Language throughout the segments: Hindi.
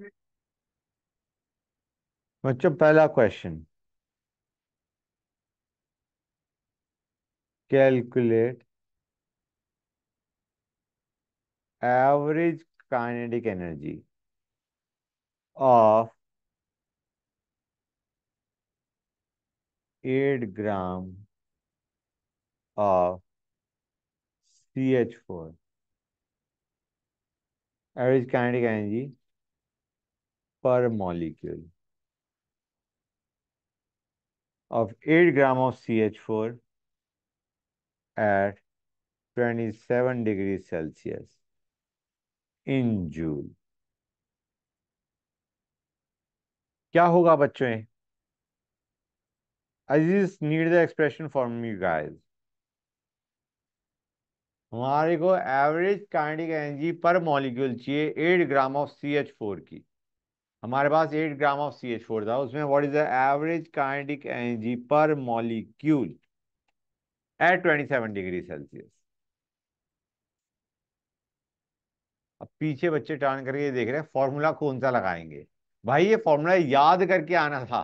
बच्चों मतलब पहला question calculate average kinetic energy of eight gram of C H four average kinetic energy molecule per molecule of 8 gram of CH4 at 27 degrees Celsius in Joule. क्या होगा बच्चों अजीज need the expression for me guys हमारे को average kinetic energy per molecule चाहिए eight gram of C H four की हमारे पास eight gram of C H four था उसमें what is the average kinetic energy per molecule at twenty seven degree Celsius अब पीछे बच्चे टर्न करके देख रहे हैं फॉर्मूला कौन सा लगाएंगे भाई ये फॉर्मूला याद करके आना था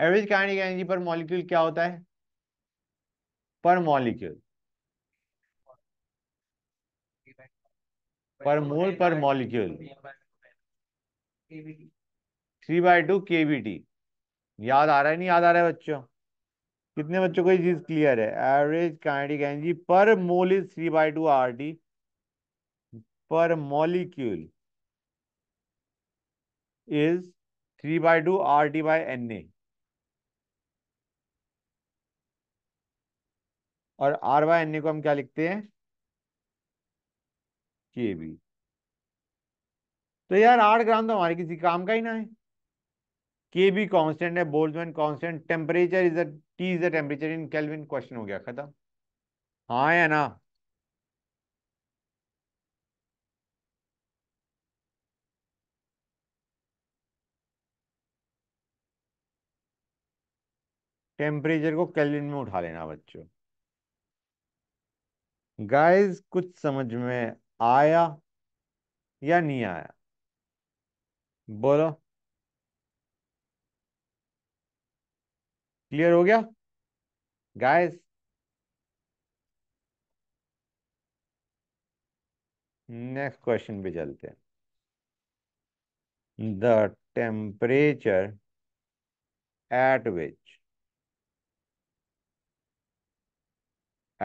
average kinetic energy per molecule क्या होता है per molecule per mole per molecule three by two K B T याद आ रहा है नहीं याद आ रहा है बच्चों कितने बच्चों को ये चीज क्लियर है average kinetic energy per mole is three by two R T per molecule is three by two R T by N A और आर बाय एन ए को हम क्या लिखते हैं के बी तो यार आठ ग्राम तो हमारे किसी काम का ही ना है के भी कॉन्स्टेंट है Boltzmann constant temperature is the T is the temperature in Kelvin question हो गया खत्म हाँ या ना टेम्परेचर को कैलविन में उठा लेना बच्चों गाइस कुछ समझ में आया या नहीं आया बोलो क्लियर हो गया गाइस नेक्स्ट क्वेश्चन पे चलते हैं the temperature at which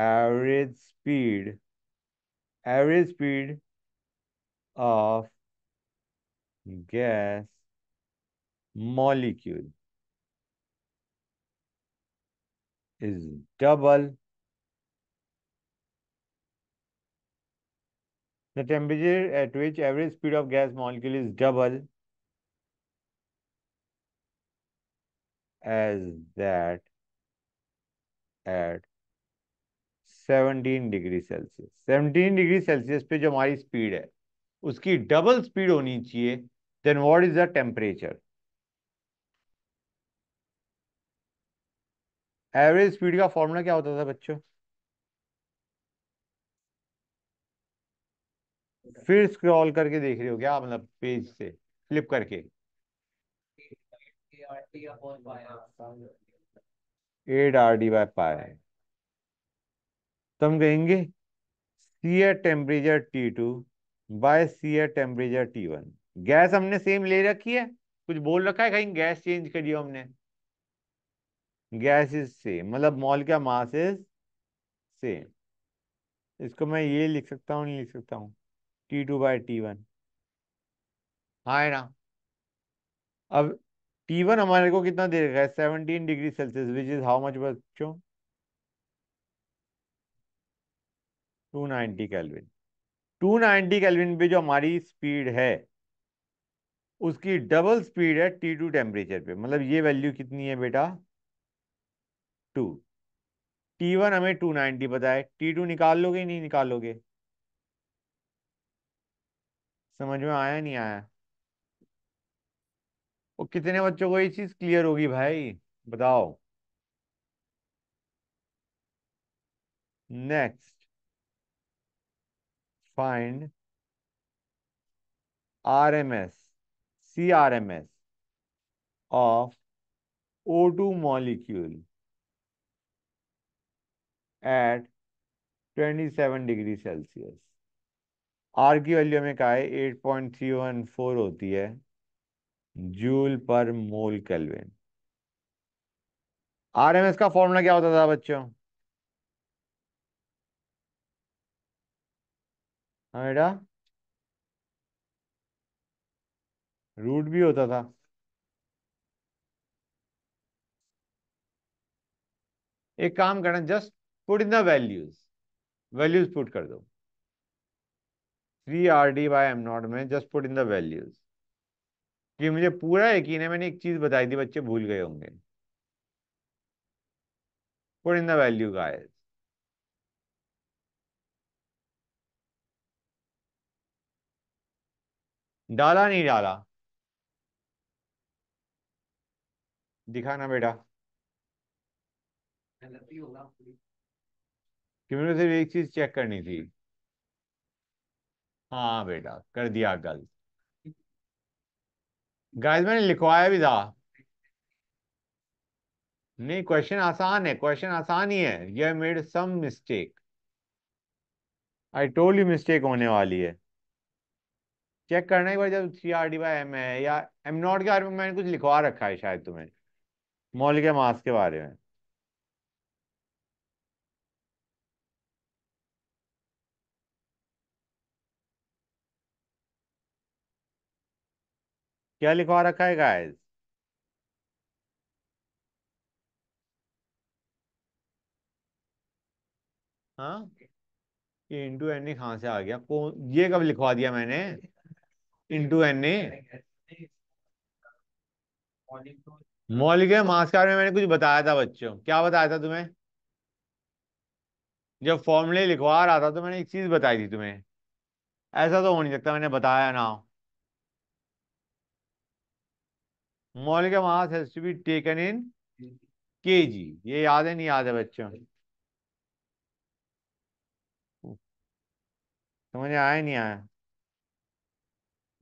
average speed average speed of gas molecule is double the temperature at which average speed of gas molecule is double as that at 17 degree Celsius. 17 degree Celsius पे जो हमारी speed है उसकी double speed होनी चाहिए then what is the temperature? Average speed का फॉर्मूला क्या होता था बच्चों फिर स्क्रॉल करके देख रहे हो क्या मतलब पेज से फ्लिप करके eight R D by pi तो हम कहेंगे C at temperature T two by C A temperature T one gas हमने सेम ले रखी है कुछ बोल रखा है कहीं गैस चेंज करी हो हमने गैस इज सेम मतलब मॉल का मास इज सेम इसको मैं ये लिख सकता हूँ नहीं लिख सकता हूँ T two by T one हाँ ना अब टी वन हमारे को कितना दे रखा है seventeen degree Celsius which is how much बच्चों two ninety Kelvin two ninety Kelvin पे जो हमारी स्पीड है उसकी डबल स्पीड है टी टू टेम्परेचर पे मतलब ये वैल्यू कितनी है बेटा टू टी वन हमें टू नाइनटी पता है टी टू निकाल लोगे नहीं निकालोगे समझ में आया नहीं आया वो कितने बच्चों को ये चीज क्लियर होगी भाई बताओ next find R M S CRMS of O2 molecule at 27 degree Celsius R की वैल्यू में कहा है eight point three one four होती है joule per mole kelvin RMS का फॉर्मूला क्या होता था बच्चों हाँ बेटा रूट भी होता था एक काम करना just put in the values values put कर दो three R D by M nought में just put in the values कि मुझे पूरा यकीन है मैंने एक चीज बताई थी बच्चे भूल गए होंगे put in the value guys डाला नहीं डाला दिखाना बेटा कि मेरे सिर्फ एक चीज चेक करनी थी हाँ बेटा कर दिया गलत गाइस मैंने लिखवाया भी था नहीं क्वेश्चन आसान है क्वेश्चन आसान ही है you made some mistake I told you mistake होने वाली है चेक करना एक बार जब three R D by M है या एम नॉट के बारे में मैंने कुछ लिखवा रखा है शायद तुम्हें मोल के मास के बारे में क्या लिखवा रखा है गाइस हाँ इंटू एन ए कहा से आ गया कौन ये कब लिखवा दिया मैंने इंटू एन ए मौलिक मास्कार में मैंने कुछ बताया था बच्चों क्या बताया था तुम्हें जब फॉर्मूले लिखवा रहा था तो मैंने एक चीज बताई थी तुम्हें ऐसा तो हो नहीं सकता मैंने बताया ना molar mass to be taken in K G ये याद है नहीं याद है बच्चों समझ आया नहीं आया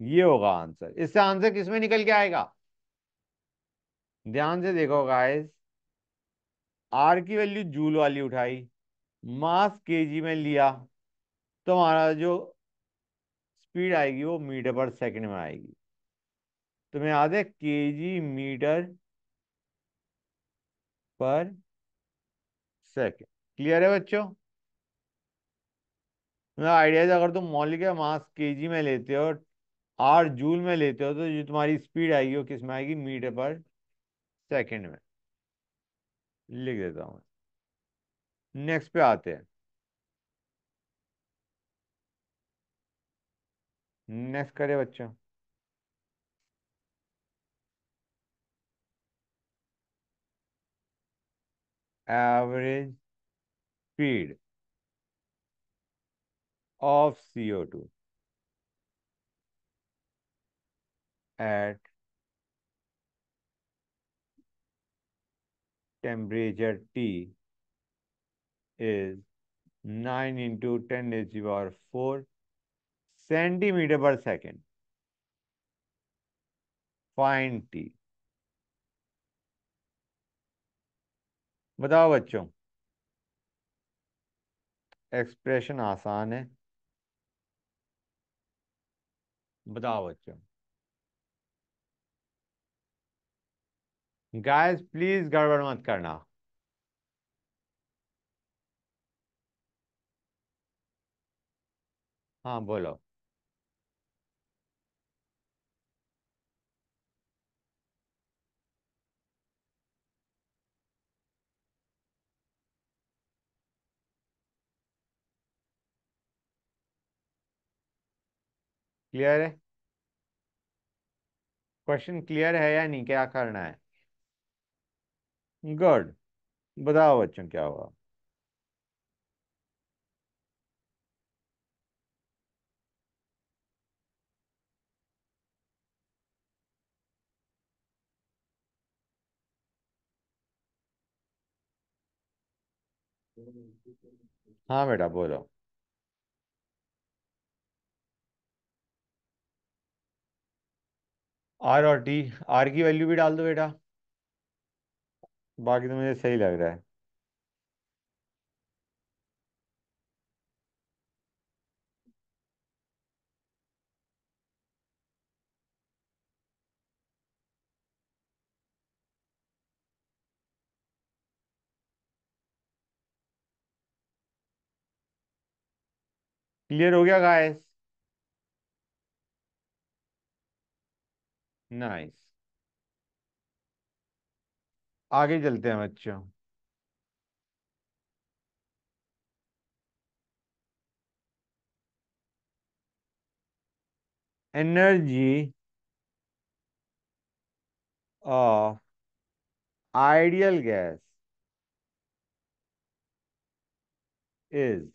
ये होगा आंसर इससे आंसर किसमें निकल के आएगा ध्यान से देखो गाइस आर की वैल्यू जूल वाली उठाई मास केजी में लिया तो हमारा जो स्पीड आएगी वो मीटर पर सेकंड में आएगी तुम्हें याद है K G metre per second clear है बच्चों मेरा आइडियाज अगर तुम मौलिक या मास केजी में लेते हो आर जूल में लेते हो तो जो तुम्हारी स्पीड आएगी वो किस में आएगी मीटर पर सेकंड में लिख देता हूं नेक्स्ट पे आते हैं नेक्स्ट करें बच्चों average speed of CO two at temperature T is 9 into 10 to the power 4 centimeter per second. Find T. बताओ बच्चों एक्सप्रेशन आसान है बताओ बच्चों गाइस प्लीज गड़बड़ मत करना हाँ बोलो क्लियर है क्वेश्चन क्लियर है या नहीं क्या करना है गुड बताओ बच्चों क्या हुआ हाँ बेटा बोलो आर और टी आर की वैल्यू भी डाल दो बेटा बाकी तो मुझे सही लग रहा है क्लियर हो गया गाइस नाइस आगे चलते हैं बच्चों energy of ideal gas is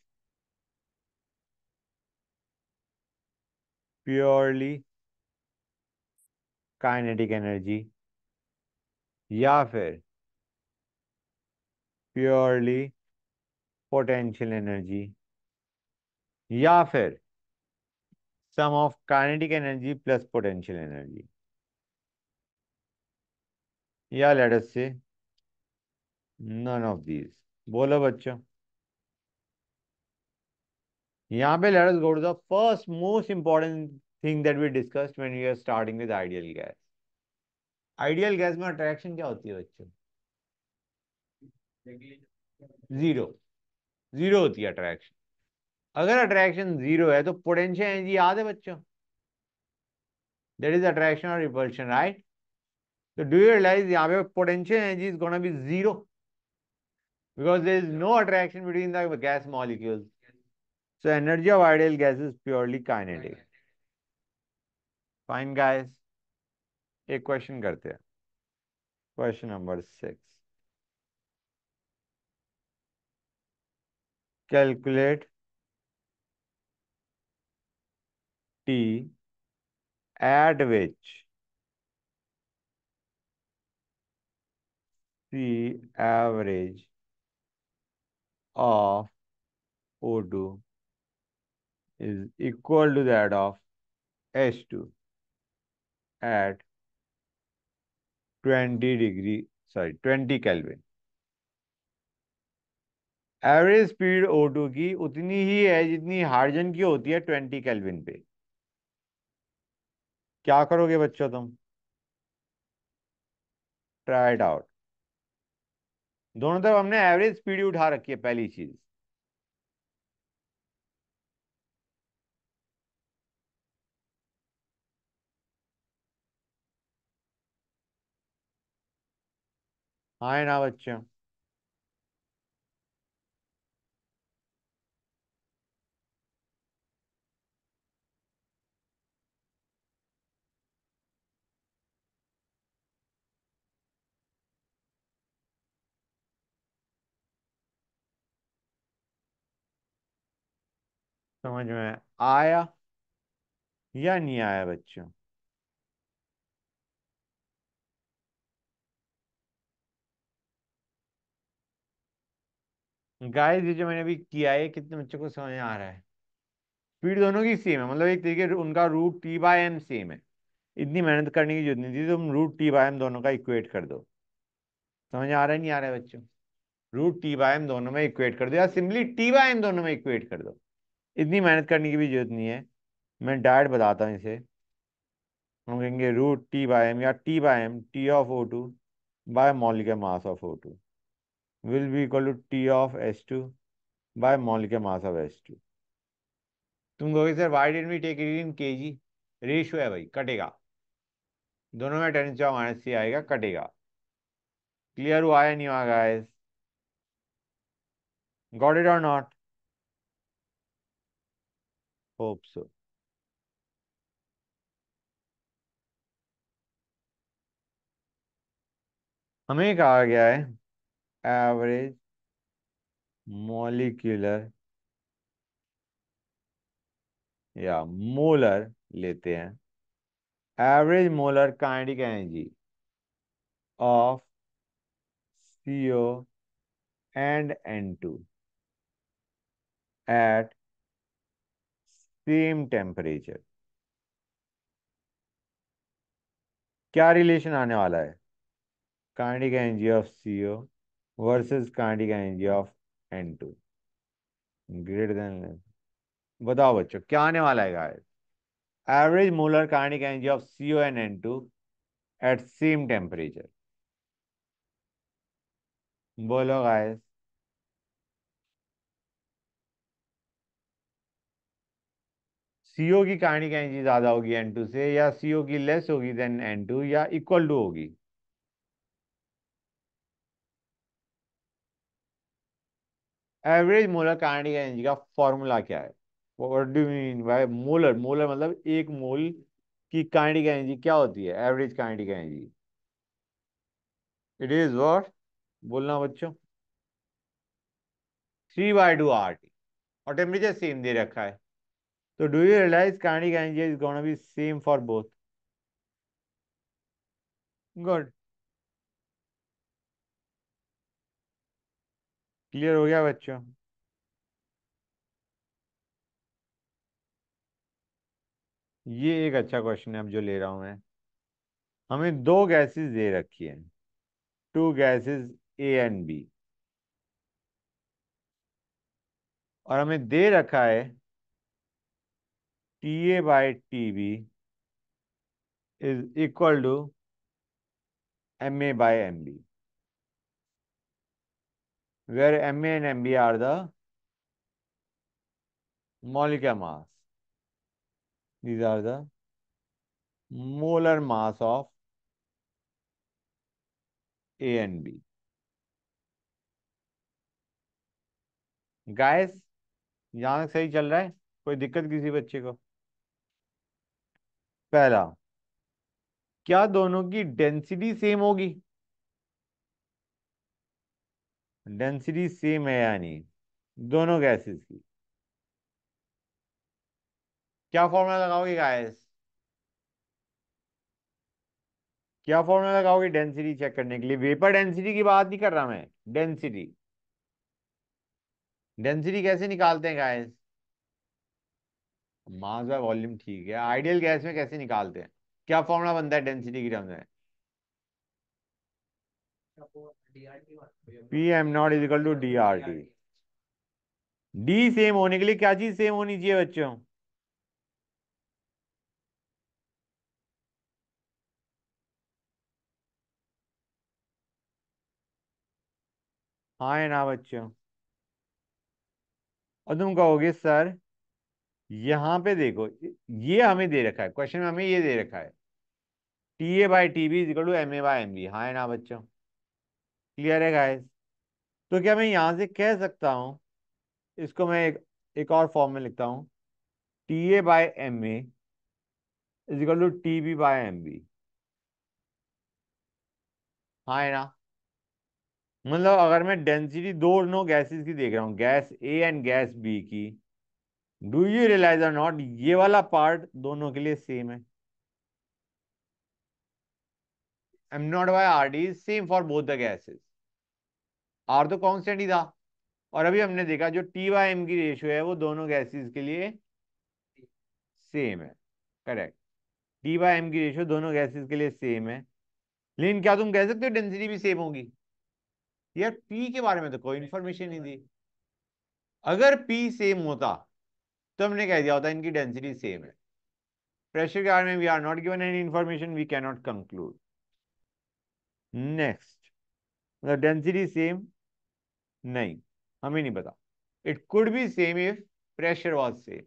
purely kinetic energy या फिर प्योरली पोटेंशियल एनर्जी या फिर sum of kinetic energy plus potential energy या let us say none of these बोलो बच्चों यहां पे let us go to the first most important thing that we discussed when we are starting with ideal gas ideal gas में अट्रैक्शन क्या होती है बच्चों जीरो जीरो होती है अट्रैक्शन अगर अट्रैक्शन जीरो है तो पोटेंशियल एनर्जी याद है बच्चों दैट इज अट्रैक्शन और रिपल्शन राइट तो डू यू रियलाइज यहाँ पे potential energy is gonna be zero because there is no attraction between the gas molecules so energy of ideal gas is purely kinetic fine gas एक क्वेश्चन करते हैं question number six calculate T at which C average of is equal to that of H two at 20 degree, sorry, 20 Kelvin. Average speed O2 की उतनी ही है जितनी हार्जन की होती है 20 केल्विन पे क्या करोगे बच्चों तुम ट्राई आउट दोनों तरफ हमने एवरेज स्पीड उठा रखी है पहली चीज हाय ना बच्चों समझ में आया या नहीं आया बच्चों गाइस ये जो मैंने अभी किया है कितने बच्चों को समझ आ रहा है स्पीड दोनों की सेम है मतलब एक तरीके उनका root T by M same है इतनी मेहनत करने की जरूरत नहीं थी तो तुम रूट टी बाय एम दोनों का इक्वेट कर दो समझ आ रहा है नहीं आ रहा है बच्चों रूट टी बाय एम दोनों में इक्वेट कर दो या सिंपली टी बाय एम दोनों में इक्वेट कर दो इतनी मेहनत करने की भी जरूरत नहीं है मैं डायरेक्ट बताता हूँ इसे हम कहेंगे रूट टी बाय एम या T by M T of O two by molecular mass of O two will be equal to T of H2 by molecular mass of H2. तुम कहोगे sir why did we take it in K G ratio है भाई कटेगा दोनों में टेन चौ माइनस सी आएगा कटेगा क्लियर हुआ है नहीं हुआ गाइस गॉट इट और नॉट होप सो हमें कहा गया है एवरेज molecular या मोलर लेते हैं average molar kinetic energy of CO and N two at same temperature क्या रिलेशन आने वाला है kinetic energy of CO versus kinetic energy of N two greater than बताओ बच्चों क्या आने वाला है guys average molar kinetic energy of CO N N two at same temperature बोलो गाइस सीओ की कार्डिक एनर्जी ज्यादा होगी एन टू से या सीओ की लेस होगी देन एन टू या इक्वल टू होगी एवरेज मोलर कार्डिक एनर्जी का फॉर्मूला क्या है what do mean by molar molar मतलब एक मोल की कार्डिक एनर्जी क्या होती है average kinetic energy it is what बोलना बच्चों three by two R T और टेम्परेचर सेम दे रखा है तो do you realise kinetic energy is gonna be same for both good clear हो गया बच्चों ये एक अच्छा क्वेश्चन है अब जो ले रहा हूं मैं हमें दो गैसेस दे रखी है two gases A and B और हमें दे रखा है T A by T B is equal to M A by M B where MA and MB are the molecular mass. These are the molar mass of A and B. Guys यहां तक सही चल रहा है कोई दिक्कत किसी बच्चे को पहला क्या दोनों की डेंसिटी सेम होगी डेंसिटी सेम है या नहीं दोनों गैसेस की क्या फॉर्मूला लगाओगे गाइस क्या फॉर्मूला लगाओगे डेंसिटी चेक करने के लिए वेपर डेंसिटी की बात नहीं कर रहा मैं डेंसिटी डेंसिटी कैसे निकालते हैं गैस मास बाय वॉल्यूम ठीक है आइडियल गैस में कैसे निकालते हैं क्या फॉर्मूला बनता है डेंसिटी की टर्म्स में P M not is equal to D R T D same होने के लिए क्या चीज सेम होनी चाहिए बच्चों हाँ है ना बच्चों और तुम कहोगे सर यहाँ पे देखो ये हमें दे रखा है क्वेश्चन में हमें ये दे रखा है T A by T B is equal to M A by M B हाँ है ना बच्चों क्लियर है गाइस तो क्या मैं यहाँ से कह सकता हूँ इसको मैं एक, एक और फॉर्म में लिखता हूँ T A by M A equal to T B by M B हाँ है ना मतलब अगर मैं डेंसिटी दोनों गैसेस की देख रहा हूँ gas A and gas B की do you realise or not ये वाला पार्ट दोनों के लिए सेम है m naught by rd is same for both the gases r तो कांस्टेंट ही था और अभी हमने देखा जो टी बाय एम की रेशियो है वो दोनों गैसेस के लिए सेम है करेक्ट टी बाय एम की रेशियो दोनों गैसेस के लिए सेम है लेकिन क्या तुम कह सकते हो डेंसिटी भी सेम होगी यार पी के बारे में तो कोई इन्फॉर्मेशन नहीं दी अगर पी सेम होता तो हमने कह दिया होता इनकी डेंसिटी सेम है प्रेशर के बारे में we are not given any information we can not conclude next मतलब डेंसिटी सेम नहीं हमें नहीं पता it could be same if pressure was same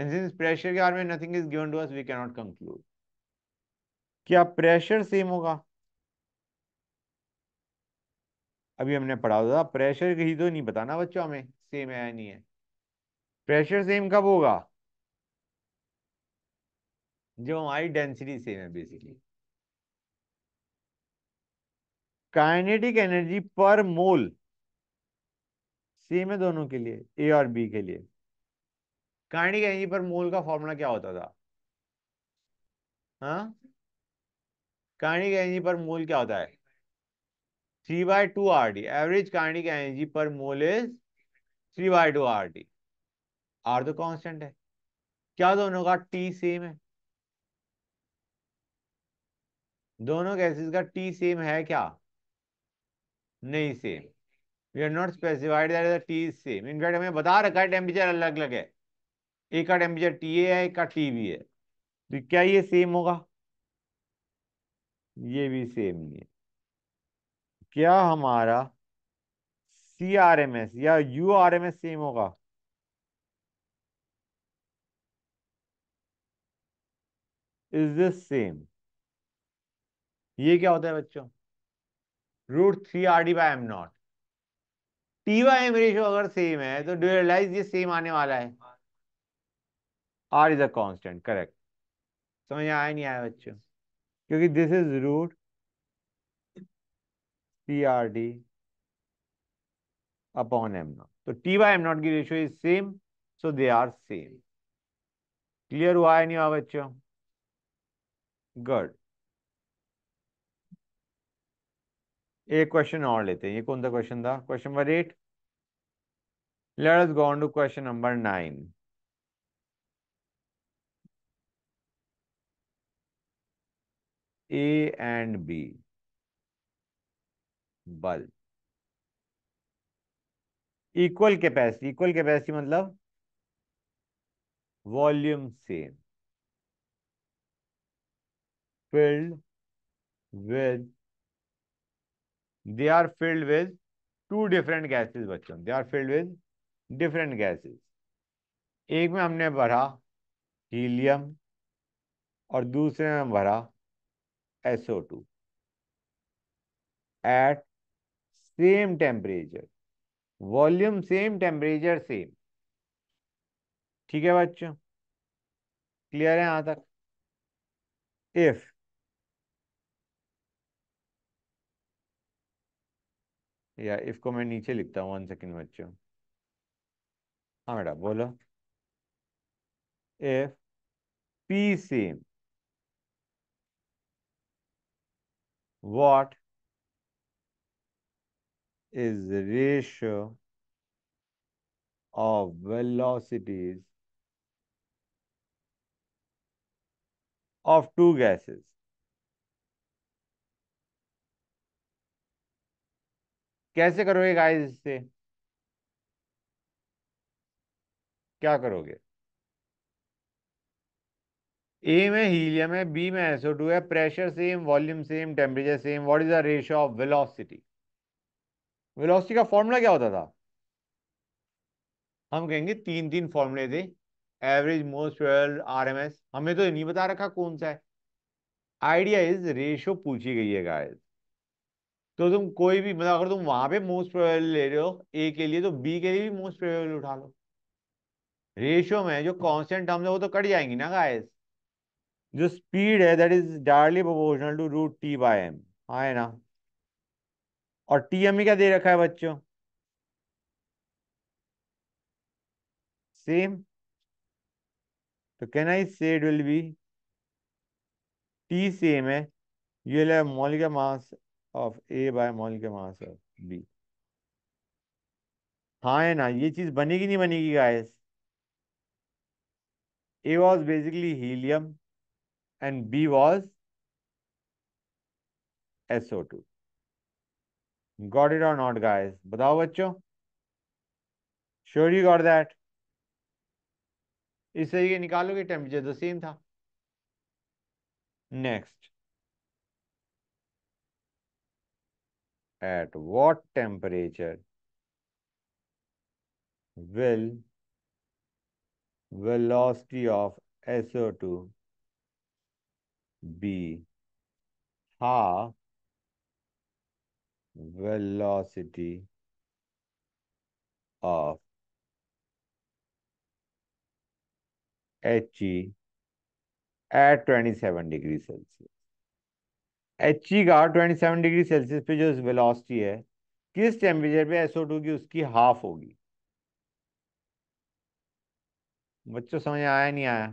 and since pressure के बारे में nothing is given to us we can not conclude क्या प्रेशर सेम होगा अभी हमने पढ़ा था प्रेशर ही तो नहीं पता ना बच्चों हमें सेम है या नहीं है प्रेशर सेम कब होगा जो हमारी डेंसिटी सेम है basically kinetic energy per mole same है दोनों के लिए ए और बी के लिए काइनेटिक एनर्जी पर मोल का फॉर्मूला क्या होता था हाँ काइनेटिक एनर्जी पर मोल क्या होता है three by two R T average kinetic energy per mole is three by two R T R तो कांस्टेंट है क्या दोनों का टी सेम है दोनों गैसेस का टी सेम है क्या नहीं same we are not specified that the T is same in fact हमें बता रखा है टेम्परेचर अलग अलग है एक का टेम्परेचर टी ए है एक का टी बी है तो क्या ये सेम होगा ये भी सेम नहीं है क्या हमारा सी आर एम एस या U R M S same होगा इज दिस सेम ये क्या होता है बच्चों root three R D by M nought T by M ratio अगर सेम है तो ड्यूरलाइज ये सेम आने वाला है R is a constant correct समझ आया नहीं आया बच्चों क्योंकि this is root T R T upon M nought तो टी बाई एम नॉट की ratio is same so they are same clear हुआ है नहीं हुआ बच्चों गुड एक क्वेश्चन और लेते हैं ये कौन सा क्वेश्चन था question number eight let us go on to question number nine A and B bulb equal capacity equal capacity मतलब volume same filled with they are filled with two different gases बच्चों they are filled with different gases एक में हमने भरा हीलियम और दूसरे में भरा SO two at same temperature volume same temperature same ठीक है बच्चों क्लियर है यहां तक इफ या इसको मैं नीचे लिखता हूँ वन सेकेंड बच्चों हाँ मैडम बोलो if P same what is ratio of velocities of two gases कैसे करोगे गाइस इससे क्या करोगे ए में हीलियम है बी में एसओ है pressure same volume same temperature same what is the ratio of velocity velocity का फॉर्मूला क्या होता था हम कहेंगे तीन तीन फॉर्मूले थे एवरेज मोस्ट वेल आरएमएस हमें तो नहीं बता रखा कौन सा है आइडिया इज रेशियो पूछी गई है गाइस तो तुम कोई भी मतलब अगर तुम वहां पे मोस्ट प्रोबेबल ले रहे हो ए के लिए तो बी के लिए भी मोस्ट प्रोबेबल उठा लो रेशियो में जो कॉन्स्टेंट टर्म्स है वो तो कट जाएंगी ना गाइस जो स्पीड है that is directly proportional to root T by M हाँ ना और टी एम में क्या दे रखा है बच्चों सेम तो can I say it will be T same है you will have molecular mass of A by mole के मास ऑफ बी हाँ है ना ये चीज बनेगी नहीं बनेगी guys A was basically helium and B was SO two got it और नॉट गाइस बताओ बच्चों श्योर यू गॉट दैट इस तरीके निकालोगे टेम्परेचर तो सेम था next at what temperature will velocity of SO2 be half velocity of HE at 27 degrees Celsius. H E e का ट्वेंटी सेवन डिग्री सेल्सियस पे जो वेलोसिटी है किस टेम्परेचर पे एसओ टू की उसकी हाफ होगी बच्चों समझ आया नहीं आया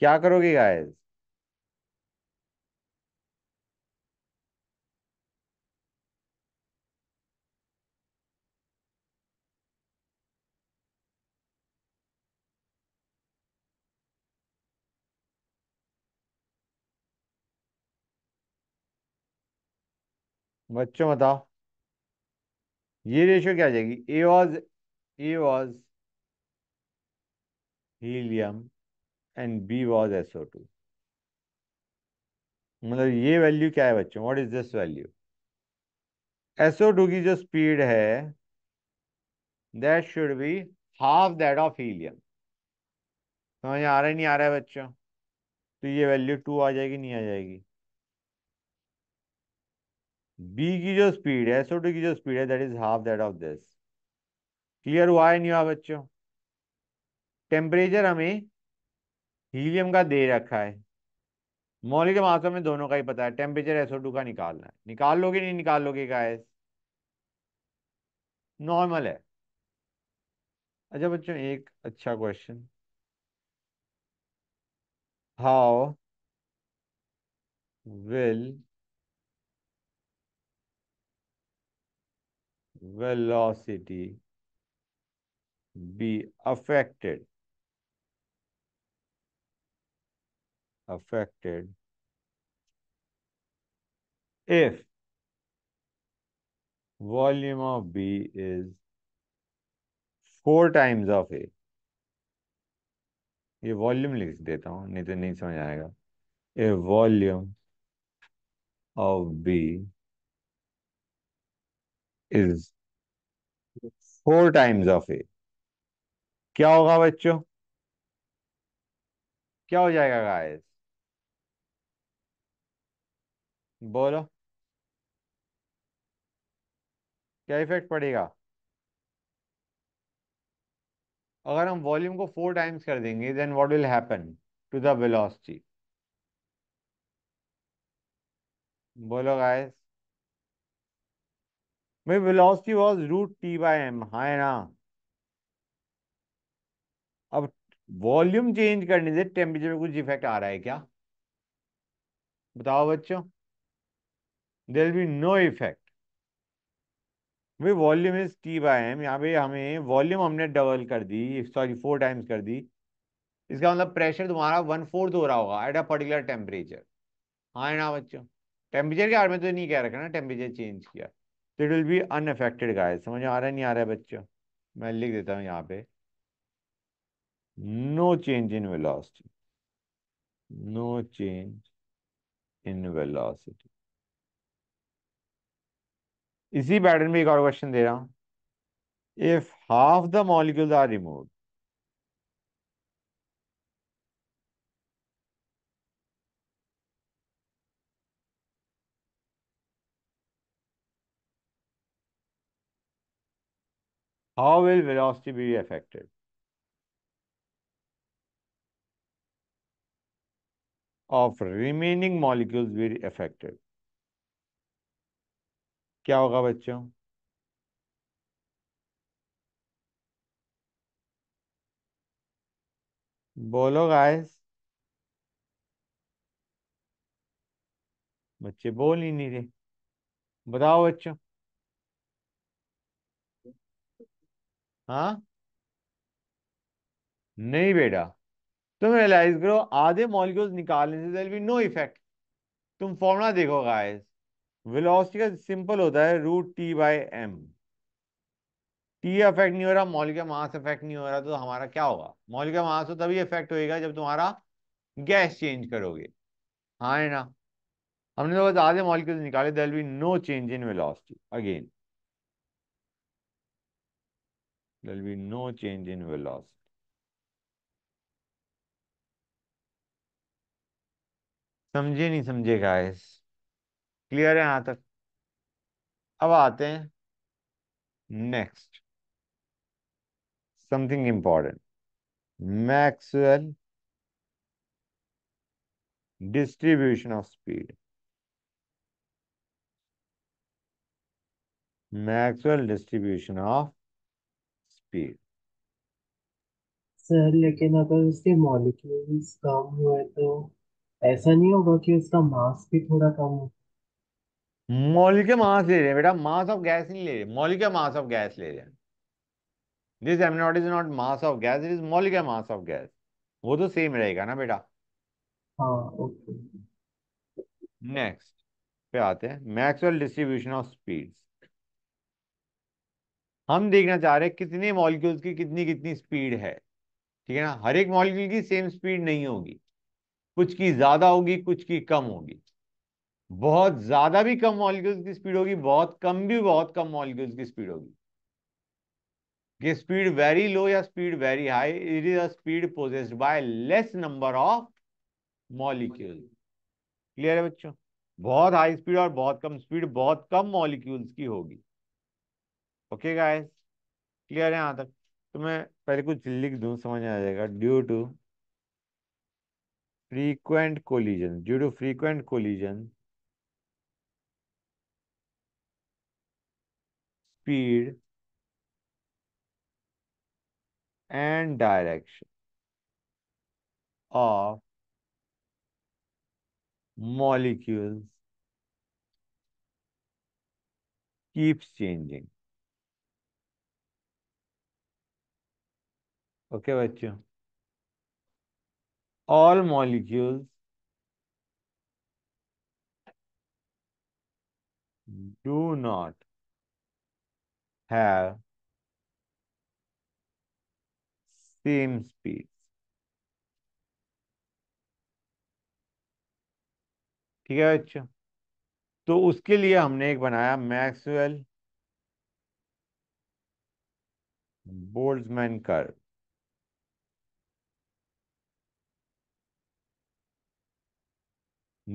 क्या करोगे गाइस बच्चों बताओ ये रेशियो क्या आ जाएगी A was A was helium and B was SO two मतलब ये वैल्यू क्या है बच्चों what is this value SO two की जो स्पीड है that should be half that of helium समझ आ रहा है नहीं आ रहा है बच्चों तो ये वैल्यू टू आ जाएगी नहीं आ जाएगी बी की जो स्पीड है एसओ की जो स्पीड है that is half that of this clear हुआ है नहीं हुआ बच्चों टेम्परेचर हमें हीलियम का दे रखा है मौलिक मास में दोनों का ही पता है टेम्परेचर एसओ का निकालना है निकाल लोगे नहीं निकाल लोगे गैस नॉर्मल है अच्छा बच्चों एक अच्छा question how will velocity be affected affected if volume of B is four times of a ये वॉल्यूम लिख देता हूं नहीं तो नहीं समझ आएगा A volume of B is four times of A क्या होगा बच्चों क्या हो जाएगा गाइस बोलो क्या इफेक्ट पड़ेगा अगर हम वॉल्यूम को फोर टाइम्स कर देंगे then what will happen to the velocity बोलो गाइस भाई velocity was root T by M है ना अब वॉल्यूम चेंज करने से टेम्परेचर में कुछ इफेक्ट आ रहा है क्या बताओ बच्चों देर बी नो इफेक्ट भाई volume is T by M यहाँ पे हमें वॉल्यूम हमने डबल कर दी सॉरी फोर टाइम्स कर दी इसका मतलब प्रेशर तुम्हारा वन फोर्थ हो रहा होगा एट अ पर्टिकुलर टेम्परेचर हाँ ना बच्चों टेम्परेचर के बारे में तो नहीं कह रखा ना टेम्परेचर चेंज किया तो it will be unaffected guy समझ आ रहा है नहीं आ रहा है बच्चों मैं लिख देता हूँ यहाँ पे no change in velocity no change in velocity इसी पैटर्न में एक और क्वेश्चन दे रहा हूं if half the molecules are removed how will velocity be affected? Of remaining molecules be affected. क्या होगा बच्चों बोलो गाइस बच्चे बोल ही नहीं रहे बताओ बच्चों हाँ नहीं बेटा तुम रियलाइज करो आधे मॉलिक्यूल्स निकालने से बी नो इफेक्ट तुम फॉर्मुला देखो गाइस वेलोसिटी का सिंपल होता है root T by M T affect नहीं हो रहा मॉलिक्यूल मास इफेक्ट नहीं हो रहा तो हमारा क्या होगा मॉलिक्यूल मास तो तभी इफेक्ट होएगा जब तुम्हारा गैस चेंज करोगे हाँ ना हमने तो बस आधे मॉलिक्यूल्स निकाले there be no change in velocity again there will be no change in velocity. समझे नहीं समझे गाइस क्लियर है यहां तक अब आते हैं next something important Maxwell distribution of speed Maxwell distribution of पेड़ सर लेकिन अगर उसके मॉलिक्यूल्स कम हुए तो ऐसा नहीं होगा कि उसका मास भी थोड़ा कम हो मोल के मास ले रहे हैं बेटा मास ऑफ गैस नहीं ले रहे मोल के मास ऑफ गैस ले रहे हैं this M not is not mass of gas it is mole के मास ऑफ गैस वो तो सेम रहेगा ना बेटा हाँ ओके नेक्स्ट पे आते हैं मैक्सवेल डिस्ट्रीब्यूशन ऑफ स्पीड्स हम देखना चाह रहे हैं कितने मॉलिक्यूल्स की कितनी कितनी स्पीड है ठीक है ना हर एक मॉलिक्यूल की सेम स्पीड नहीं होगी कुछ की ज्यादा होगी कुछ की कम होगी बहुत ज्यादा भी कम मॉलिक्यूल्स की स्पीड होगी बहुत कम भी बहुत कम मॉलिक्यूल्स की स्पीड होगी ये स्पीड वेरी लो या speed very high it is a speed possessed by less number of molecule clear है बच्चों बहुत हाई स्पीड और बहुत कम स्पीड बहुत कम मॉलिक्यूल्स की होगी ओके गाइस क्लियर है यहाँ तक तो मैं पहले कुछ लिख दू समझ आ जाएगा due to frequent collision due to frequent collision speed and direction of molecules keeps changing okay बच्चों all molecules do not have same speed ठीक है बच्चों तो उसके लिए हमने एक बनाया मैक्सवेल बोल्डमैन कर्व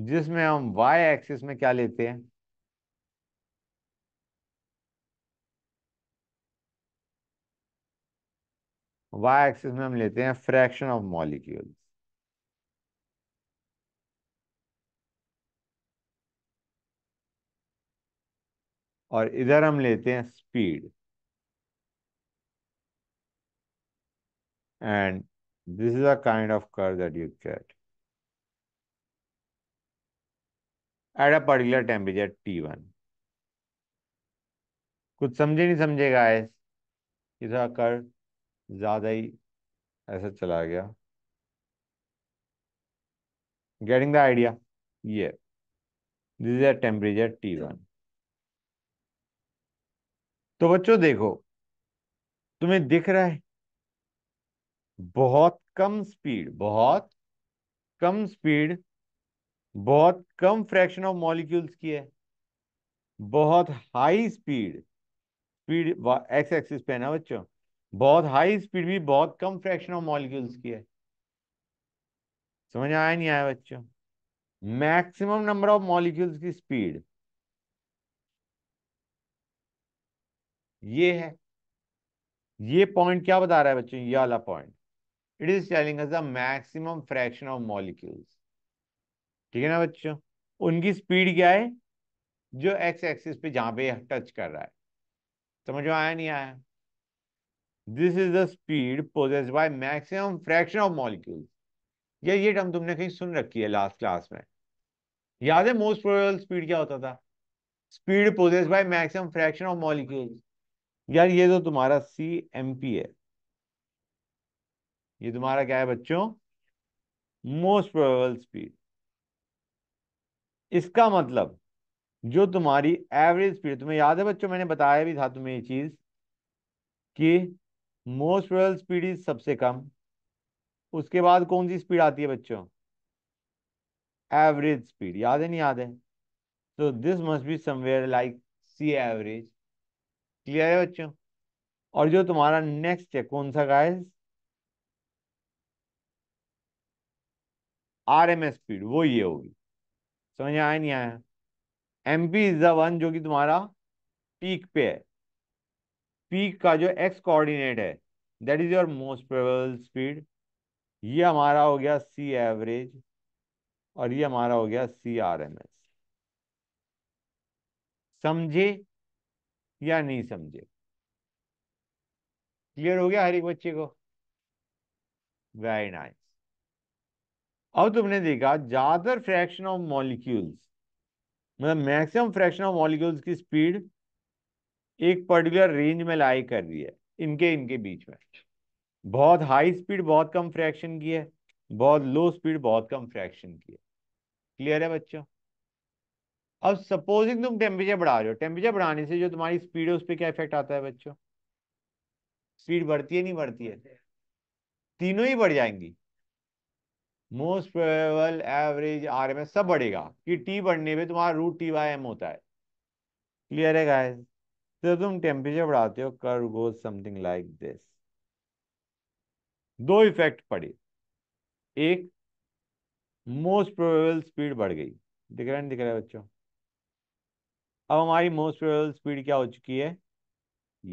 जिसमें हम y एक्सिस में क्या लेते हैं y एक्सिस में हम लेते हैं फ्रैक्शन ऑफ मॉलिक्यूल्स और इधर हम लेते हैं speed and this is a kind of curve that you get at a particular temperature T one कुछ समझे नहीं समझेगा इसका कर ज्यादा ही ऐसा चला गया गेटिंग द आइडिया ये this is a temperature T one तो बच्चों देखो तुम्हें दिख रहा है बहुत कम स्पीड बहुत कम स्पीड बहुत कम फ्रैक्शन ऑफ मॉलिक्यूल्स की है बहुत high speed speed X axis पे है ना बच्चों बहुत हाई स्पीड भी बहुत कम फ्रैक्शन ऑफ मॉलिक्यूल्स की है समझ आया नहीं आया बच्चों मैक्सिमम नंबर ऑफ मॉलिक्यूल्स की स्पीड ये है ये पॉइंट क्या बता रहा है बच्चों ये वाला point it is telling us the maximum fraction of molecules ठीक है ना बच्चों उनकी स्पीड क्या है जो एक्स एक्सिस पे जहां पे टच कर रहा है समझ में आया नहीं आया this is the speed possess by maximum fraction of molecule या ये टर्म तुमने कहीं सुन रखी है लास्ट क्लास में याद है मोस्ट प्रोबेबल स्पीड क्या होता था speed possess by maximum fraction of molecule यार ये तो तुम्हारा सी एम पी है ये तुम्हारा क्या है बच्चों मोस्ट प्रोबेबल स्पीड इसका मतलब जो तुम्हारी एवरेज स्पीड तुम्हें याद है बच्चों मैंने बताया भी था तुम्हें ये चीज कि मोस्ट रोयल स्पीड इज सबसे कम उसके बाद कौन सी स्पीड आती है बच्चों एवरेज स्पीड याद है नहीं याद है तो this must be somewhere like C average clear है बच्चों और जो तुम्हारा नेक्स्ट है कौन सा guys R M S speed वो ये होगी समझ आया नहीं आया M P is the one जो कि तुम्हारा पीक पे है पीक का जो एक्स कोऑर्डिनेट है that is your most probable speed ये हमारा हो गया सी एवरेज और ये हमारा हो गया सी आर एम एस समझे या नहीं समझे क्लियर हो गया हर एक बच्चे को वेरी नाइस अब तुमने देखा ज्यादातर फ्रैक्शन ऑफ मॉलिक्यूल्स मतलब मैक्सिमम फ्रैक्शन ऑफ मॉलिक्यूल्स की स्पीड एक पर्टिकुलर रेंज में लाई कर रही है इनके इनके बीच में बहुत हाई स्पीड बहुत कम फ्रैक्शन की है बहुत लो स्पीड बहुत कम फ्रैक्शन की है क्लियर है बच्चों अब सपोजिंग तुम टेम्परेचर बढ़ा रहे हो टेम्परेचर बढ़ाने से जो तुम्हारी स्पीड है उस पर क्या इफेक्ट आता है बच्चों स्पीड बढ़ती है नहीं बढ़ती है तीनों ही बढ़ जाएंगी most probable average R M S सब बढ़ेगा कि टी बढ़ने पे तुम्हारा रूट टी वाई एम होता है क्लियर है गाइस तो तुम टेम्परेचर बढ़ाते हो कर गो समथिंग लाइक दिस दो इफेक्ट पड़े एक मोस्ट प्रोबेबल स्पीड बढ़ गई दिख रहा है दिख रहा है बच्चों अब हमारी मोस्ट प्रोबेबल स्पीड क्या हो चुकी है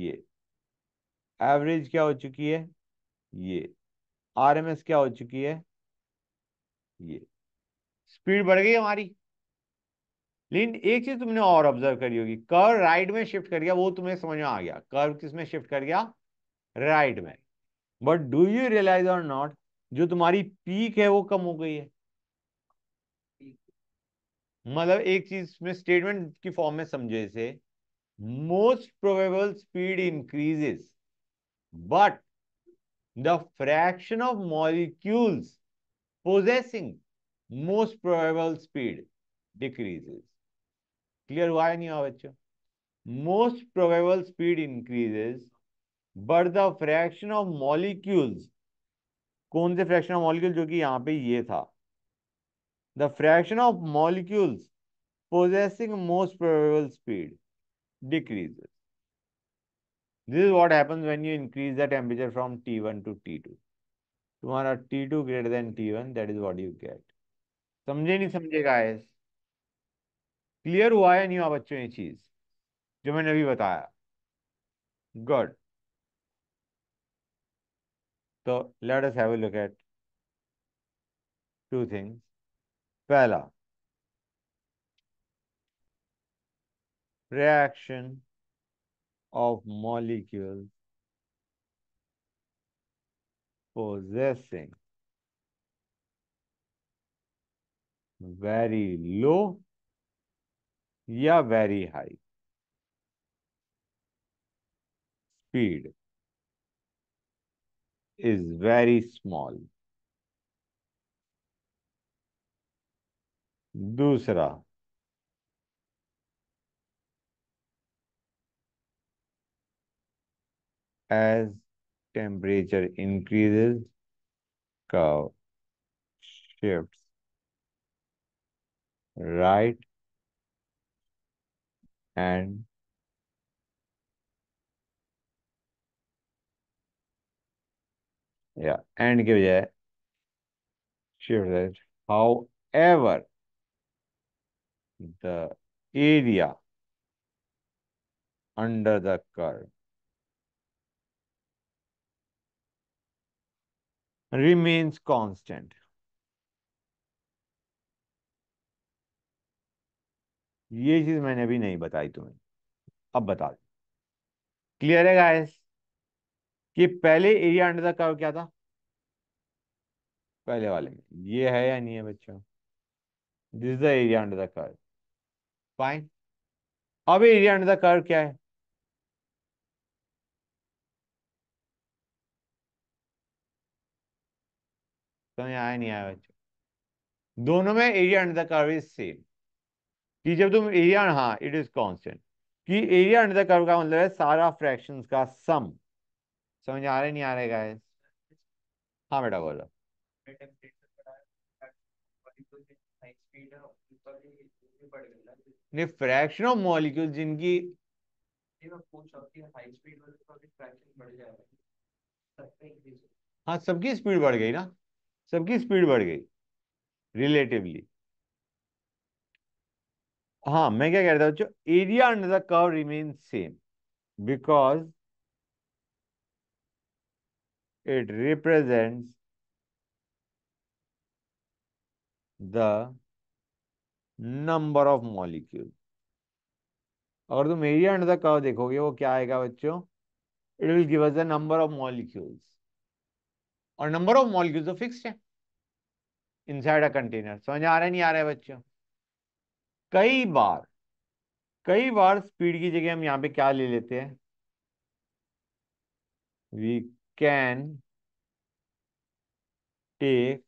ये एवरेज क्या हो चुकी है ये आरएमएस क्या हो चुकी है ये स्पीड बढ़ गई हमारी लेकिन एक चीज तुमने और ऑब्जर्व करी होगी कर राइट में शिफ्ट कर गया वो तुम्हें समझ में आ गया कर किस में शिफ्ट कर गया राइट में बट डू यू रियलाइज और नॉट जो तुम्हारी पीक है वो कम हो गई है मतलब एक चीज में स्टेटमेंट की फॉर्म में समझे से most probable speed increases but the fraction of molecules possessing most probable speed decreases. Clear हुआ है नहीं हुआ बच्चों most probable speed increases but the fraction of molecules कौन से फ्रैक्शन ऑफ मॉलिक्यूल जो कि यहाँ पे ये था the fraction of molecules possessing most probable speed decreases. This is what happens when you increase the temperature from T1 to T2. तुम्हारा T2 two greater than T one that is what you get समझे नहीं समझे गाइस क्लियर हुआ है नहीं हुआ बच्चों ये चीज जो मैंने अभी बताया गुड तो let us have a look at two things पहला reaction of molecules possessing very low या very high speed is very small दूसरा as temperature increases, cow shifts right and yeah and के बजाय shift however the area under the curve remains constant. ये चीज मैंने अभी नहीं बताई तुम्हें अब बता दें क्लियर है गाइस कि पहले एरिया अंडर द कर्व क्या था पहले वाले में ये है या नहीं है बच्चों this the area under the curve fine अब एरिया अंडर द कर्व क्या है समझ तो आया नहीं आया बच्चों दोनों में area under the curve is same कि जब तुम एरिया हाँ इट इज कॉन्स्टेंट कि एरिया अंडर द कर्व का मतलब है सारा फ्रैक्शन का सम समझ आ रहे नहीं आ रहे गाय हाँ बेटा बोलो नहीं फ्रैक्शन ऑफ मॉलिक्यूल जिनकी हाँ सबकी स्पीड बढ़ गई ना सबकी स्पीड बढ़ गई रिलेटिवली हाँ मैं क्या कह रहा था area under the curve remain same because it represent the number of molecule अगर तुम एरिया अंडर द कर्व देखोगे वो क्या आएगा बच्चों it will give us the number of molecules और नंबर ऑफ मॉलिक्यूल्स तो फिक्स्ड है इनसाइड अ कंटेनर समझ आ रहा नहीं आ रहा है बच्चों कई बार कई बार स्पीड की जगह हम यहाँ पे क्या ले लेते हैं we can take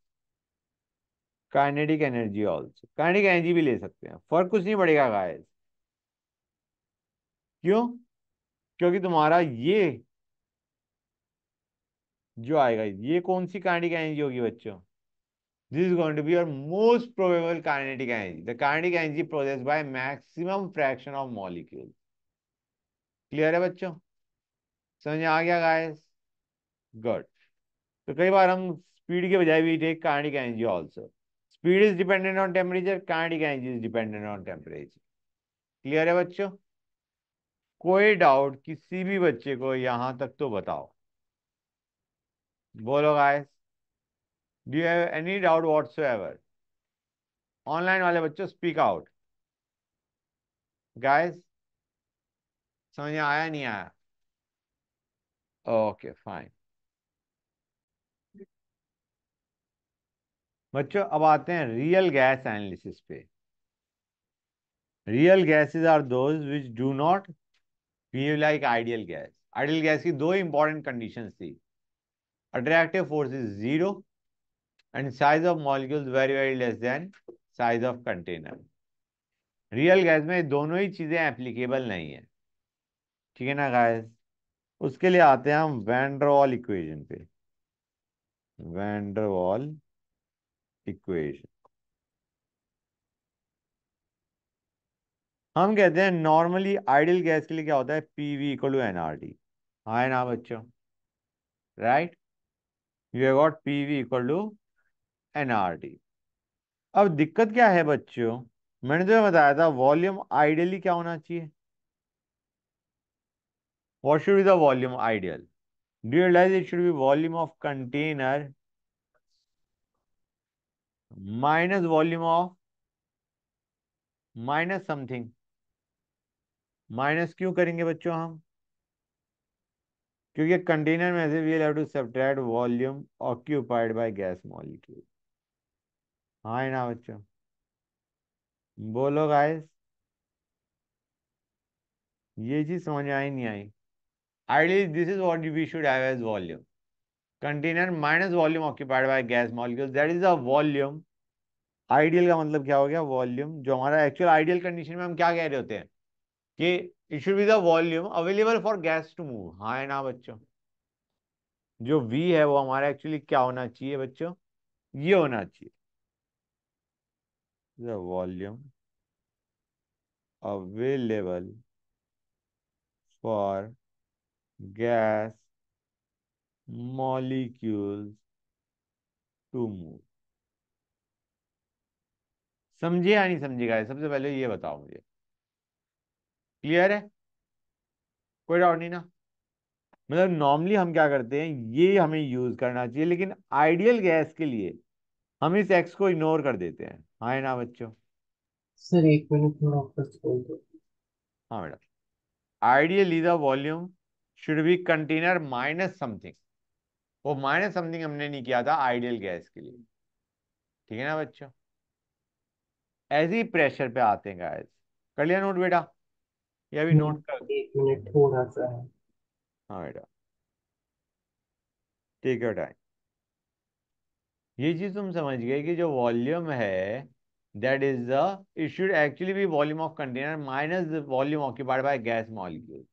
kinetic energy also kinetic energy भी ले सकते हैं फर्क कुछ नहीं पड़ेगा गाइस क्यों क्योंकि तुम्हारा ये जो आएगा ये कौन सी काइनेटिक एनर्जी होगी बच्चों This is going to be your most probable kinetic energy. The kinetic energy possessed by maximum fraction of molecule. Clear है बच्चों समझ आ गया गाइस गुड तो कई बार हम स्पीड के बजाय भी take kinetic energy also speed is dependent on temperature kinetic energy is dependent on temperature clear है बच्चों कोई डाउट किसी भी बच्चे को यहां तक तो बताओ बोलो guys do have any doubt whatsoever online वाले बच्चों स्पीक आउट गाइस समझ आया नहीं आया ओके फाइन बच्चों अब आते हैं रियल गैस एनालिसिस पे real gases are those which do not behave like ideal gas ideal gas की दो इंपॉर्टेंट कंडीशंस थी attractive force is zero and size of molecules very very less than size of container. real gas mein dono hi cheeze applicable nahi hai theek hai na guys uske liye aate hain hum van der हैं equation pe van der van der Waals equation हम कहते हैं नॉर्मली आइडियल गैस के लिए क्या होता है P V equal to N R T हाँ ना बच्चों right you have got P V equal to N R T अब दिक्कत क्या है बच्चों मैंने तुम्हें बताया था वॉल्यूम आइडियली क्या होना चाहिए what should be the volume ideal do you realize it should be volume of container minus volume of minus something minus क्यों करेंगे बच्चों हम क्योंकि कंटेनर में से we have to separate volume occupied by gas molecule हाँ है ना बच्चों बोलो गाइस ये चीज समझ आई नहीं आई ideally this is what we should have as volume container minus volume occupied by gas molecule that is a volume ideal का मतलब क्या हो गया वॉल्यूम जो हमारा एक्चुअल आइडियल कंडीशन में हम क्या कह रहे होते हैं कि it should be the volume available for gas to move हाँ है ना बच्चों जो वी है वो हमारा एक्चुअली क्या होना चाहिए बच्चों ये होना चाहिए the volume available for gas molecules to move समझे या नहीं समझेगा सबसे पहले ये बताओ मुझे क्लियर है कोई डाउट नहीं ना मतलब नॉर्मली हम क्या करते हैं ये हमें यूज करना चाहिए लेकिन आइडियल गैस के लिए हम इस एक्स को इग्नोर कर देते हैं हाँ ना बच्चों सर एक मिनट में फोकस खोल दो हाँ madam ideally the volume should be container minus something वो माइनस समथिंग हमने नहीं किया था आइडियल गैस के लिए ठीक है ना बच्चों ऐसे ही प्रेशर पे आते हैं गैस कर लिया नोट बेटा ये भी नोट कर एक मिनट थोड़ा सा है हाँ बेटा ठीक है बेटा ये चीज तुम समझ गए कि जो वॉल्यूम है that is the it should actually be volume of container minus the volume occupied by gas molecules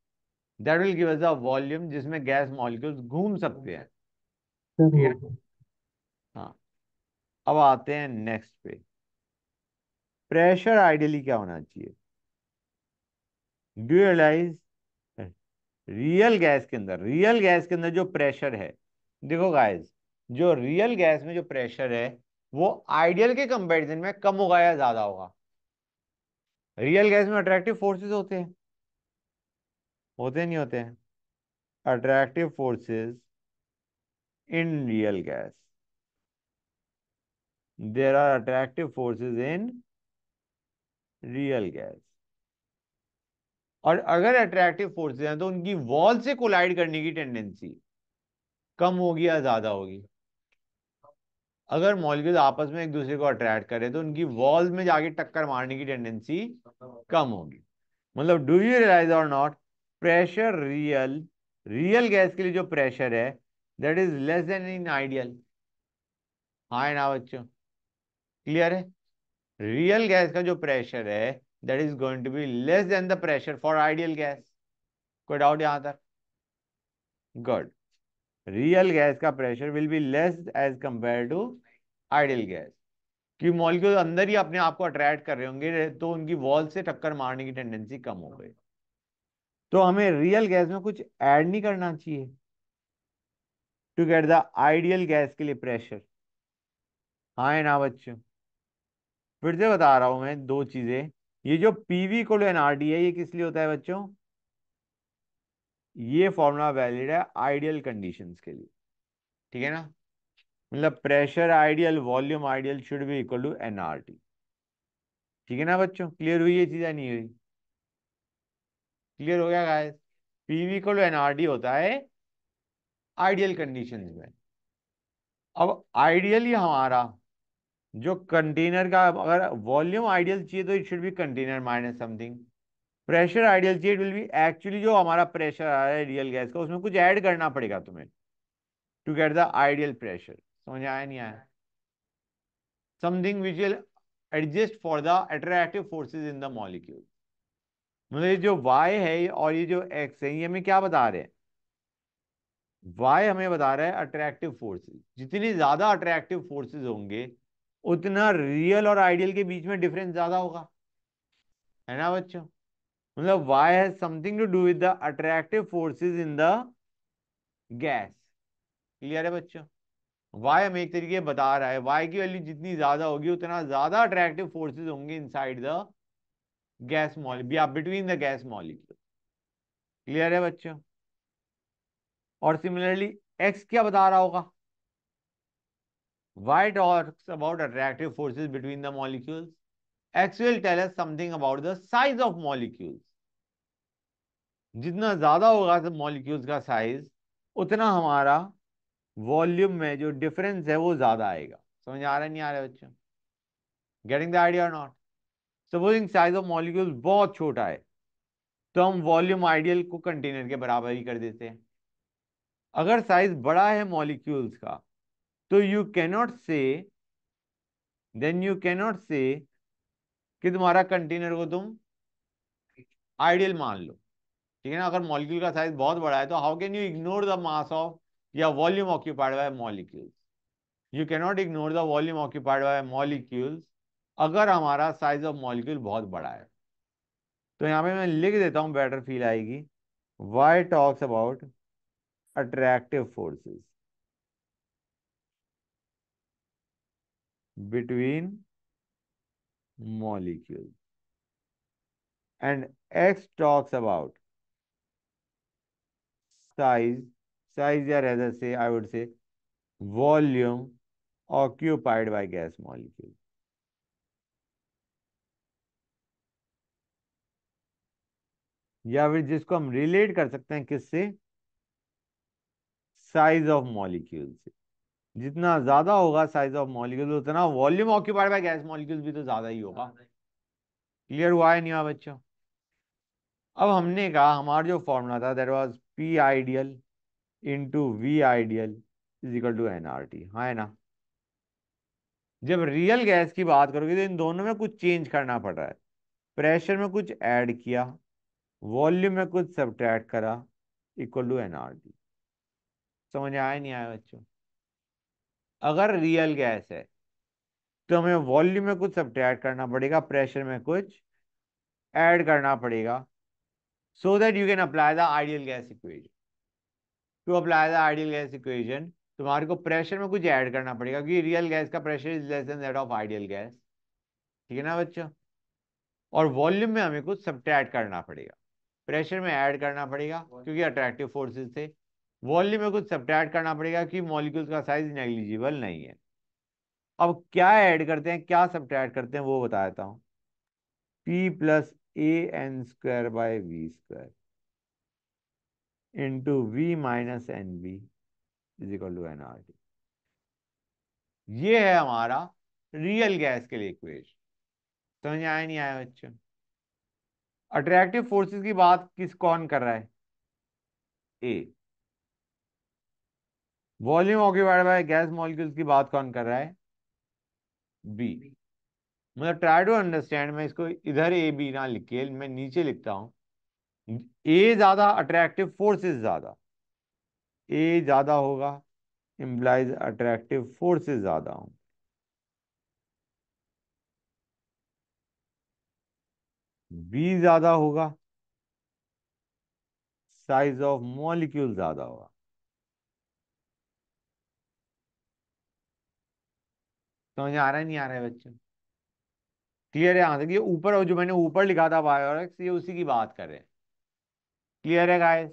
that will give us a volume jisme gas molecules ghum sakte hain ha ab aate hain next pe pressure ideally kya hona chahiye do you realize real gas ke andar real gas ke andar jo pressure hai है देखो गाइस जो रियल गैस में जो प्रेशर है वो आइडियल के कंपैरिजन में कम होगा या ज्यादा होगा रियल गैस में अट्रैक्टिव फोर्सेस होते हैं होते नहीं होते हैं attractive forces in real gas there are attractive forces in real gas और अगर अट्रैक्टिव फोर्सेस हैं तो उनकी वॉल से कोलाइड करने की टेंडेंसी कम होगी या ज्यादा होगी अगर मॉलिक्यूल आपस में एक दूसरे को अट्रैक्ट करें तो उनकी वॉल में जाके टक्कर मारने की टेंडेंसी कम होगी मतलब डू यू रियलाइज और not pressure real real gas के लिए जो प्रेशर है that is less than in ideal हाँ ना बच्चों क्लियर है रियल गैस का जो प्रेशर है that is going to be less than the pressure for ideal gas कोई डाउट यहां तक गुड रियल गैस का pressure will be less as compare to ideal gas क्योंकि मॉलिक्यूल अंदर ही अपने आप को अट्रैक्ट कर रहे होंगे तो उनकी वॉल से टक्कर मारने की टेंडेंसी कम हो गई तो हमें रियल गैस में कुछ ऐड नहीं करना चाहिए to get the ideal gas के लिए प्रेशर हाँ है ना बच्चों फिर से बता रहा हूं मैं दो चीजें ये जो पीवी कोलो एनआरडी है ये किस लिए होता है बच्चों ये फॉर्मूला वैलिड है आइडियल कंडीशंस के लिए ठीक है ना मतलब pressure ideal volume ideal should be equal to T ठीक है ना बच्चों क्लियर हुई ये चीज या नहीं हुई क्लियर हो गया P P V equal to N R T होता है आइडियल कंडीशंस में अब आइडियली हमारा जो कंटेनर का अगर वॉल्यूम आइडियल चाहिए तो it should be container minus something pressure ideal state will be actually जो हमारा प्रेशर आ रहा है रियल गैस का उसमें कुछ ऐड करना पड़ेगा तुम्हें to get the ideal pressure समझ आया नहीं आया something which will adjust for the attractive forces in the molecule मतलब ये जो वाई है और ये जो एक्स है ये हमें क्या बता रहे हैं वाई हमें बता रहा है अट्रैक्टिव फोर्सेज जितने ज्यादा अट्रैक्टिव फोर्सेज होंगे उतना रियल और आइडियल के बीच में डिफरेंस ज्यादा होगा है ना बच्चों मतलब Y has something to do with the attractive forces in the gas clear है बच्चों वाई हमें एक तरीके बता रहा है वाई की वैल्यू जितनी ज्यादा होगी उतना ज्यादा अट्रैक्टिव फोर्सेस होंगे inside the gas molecule between the gas molecule clear है बच्चों और सिमिलरली एक्स क्या बता रहा होगा Y talks about attractive forces between the molecules X will tell us something about the size of molecules जितना ज्यादा होगा मॉलिक्यूल्स तो का साइज उतना हमारा वॉल्यूम में जो डिफरेंस है वो ज्यादा आएगा समझ आ रहा नहीं आ रहा बच्चों getting the idea not supposing size of molecule बहुत छोटा है तो हम वॉल्यूम आइडियल को कंटेनर के बराबर ही कर देते हैं अगर साइज बड़ा है मॉलिक्यूल्स का तो you cannot say then you cannot say कि तुम्हारा कंटेनर को तुम आइडियल मान लो ठीक है ना अगर मॉलिक्यूल का साइज बहुत बड़ा है तो how can you ignore the mass of या volume occupied by molecules you cannot ignore the volume occupied by molecules अगर हमारा साइज ऑफ मॉलिक्यूल बहुत बड़ा है तो यहाँ पे मैं लिख देता हूँ बेटर फील आएगी Y talks about attractive forces between molecule. And X talks about size. Size or as i say, I would say, volume occupied by gas molecule. या फिर जिसको हम रिलेट कर सकते हैं किससे साइज ऑफ मॉलिक्यूल से जितना ज्यादा होगा साइज ऑफ मॉलिक्यूल उतना volume occupied by gas molecule भी तो ज्यादा ही होगा क्लियर हुआ है नहीं हुआ बच्चों अब हमने कहा हमारा जो फॉर्मूला था that was P ideal into V ideal is equal to N R T हाँ है ना जब रियल गैस की बात करोगे तो इन दोनों में कुछ चेंज करना पड़ रहा है प्रेशर में कुछ ऐड किया वॉल्यूम में कुछ सब्ट्रैक्ट करा equal to N R T समझ आया नहीं आया बच्चों अगर रियल गैस है तो हमें वॉल्यूम में कुछ सब्ट्रैक्ट करना पड़ेगा प्रेशर में कुछ ऐड करना पड़ेगा so that you can apply the ideal gas equation to apply the ideal gas equation तुम्हारे को प्रेशर में कुछ ऐड करना पड़ेगा क्योंकि रियल गैस का pressure is less that of ideal gas ठीक है ना बच्चों और वॉल्यूम में हमें कुछ सब्ट्रैक्ट करना पड़ेगा प्रेशर में ऐड करना पड़ेगा क्योंकि अट्रैक्टिव फोर्सेस थे वॉल्यूम में कुछ सब्ट्रैक्ट करना पड़ेगा कि मॉलिक्यूल्स का साइज नेग्लिजिबल नहीं है अब क्या ऐड करते हैं क्या सब्ट्रैक्ट करते हैं वो बता देता हूँ P plus a n square by V square into V minus n b is equal to N R T ये है हमारा रियल गैस के लिए इक्वेशन समझ तो आया नहीं आया बच्चों अट्रैक्टिव फोर्सेस की बात किस कौन कर रहा है a volume occupied by gas molecules की बात कौन कर रहा है बी मतलब ट्राई टू अंडरस्टैंड मैं इसको इधर ए बी ना लिख के मैं नीचे लिखता हूं ए ज्यादा अट्रैक्टिव फोर्सेस ज्यादा ए ज्यादा होगा इम्प्लाइज अट्रैक्टिव फोर्सेस ज्यादा होंगे बी ज्यादा होगा साइज ऑफ मॉलिक्यूल ज्यादा होगा समझ तो आ रहा है नहीं आ रहा है बच्चे क्लियर है तक ये ऊपर जो मैंने ऊपर लिखा था बायोरक्स ये उसी की बात कर रहे हैं क्लियर है गाइस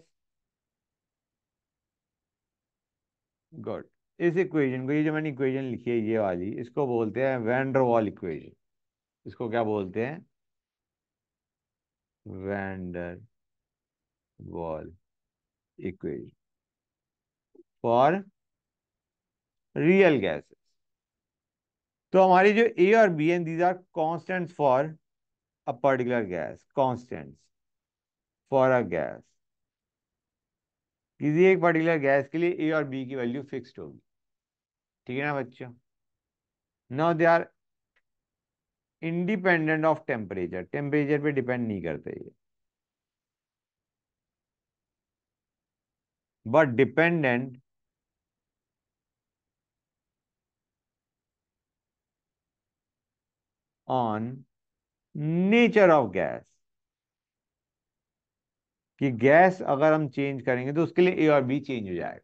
गुड इस इक्वेशन को ये जो मैंने इक्वेशन लिखी है ये वाली इसको बोलते हैं वैंडरवॉल इक्वेशन इसको क्या बोलते हैं van der Waals equation for real gases तो हमारी जो ए और b and these are constant for a particular gas constant for a gas किसी एक पर्टिकुलर गैस के लिए ए और बी की वैल्यू फिक्स्ड होगी ठीक है ना बच्चों now they are independent of temperature temperature पे डिपेंड नहीं करते ये but dependent on nature of gas कि गैस अगर हम चेंज करेंगे तो उसके लिए ए और बी चेंज हो जाएगा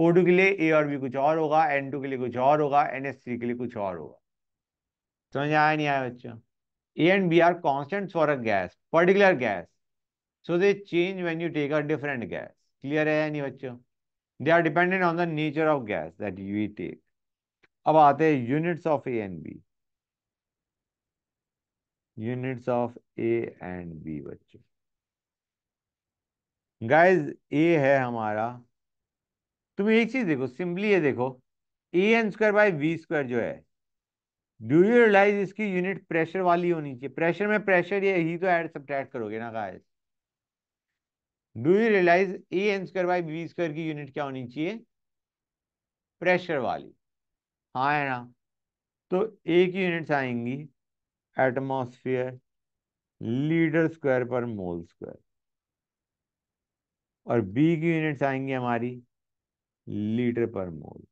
ओ टू के लिए ए और बी कुछ और होगा एन टू के लिए कुछ और होगा एन एस थ्री के लिए कुछ और होगा समझ आया नहीं आया बच्चों a and b are constant for a gas particular gas so they change when you take a different gas clear है या नहीं बच्चों they are dependent on the nature of gas that you take अब आते हैं units of a and b units of a and b बच्चों गाइस ए है हमारा तुम एक चीज देखो सिंपली ये देखो a n square by b square जो है डू यू रियलाइज इसकी यूनिट प्रेशर वाली होनी चाहिए प्रेशर में प्रेशर ये ही तो ऐड सब्ट्रैक्ट करोगे ना guys do you realise a n square by b square की यूनिट क्या होनी चाहिए प्रेशर वाली हाँ है ना तो ए की यूनिट्स आएंगी atmosphere litre square per mole square और बी की यूनिट्स आएंगी हमारी litre per mole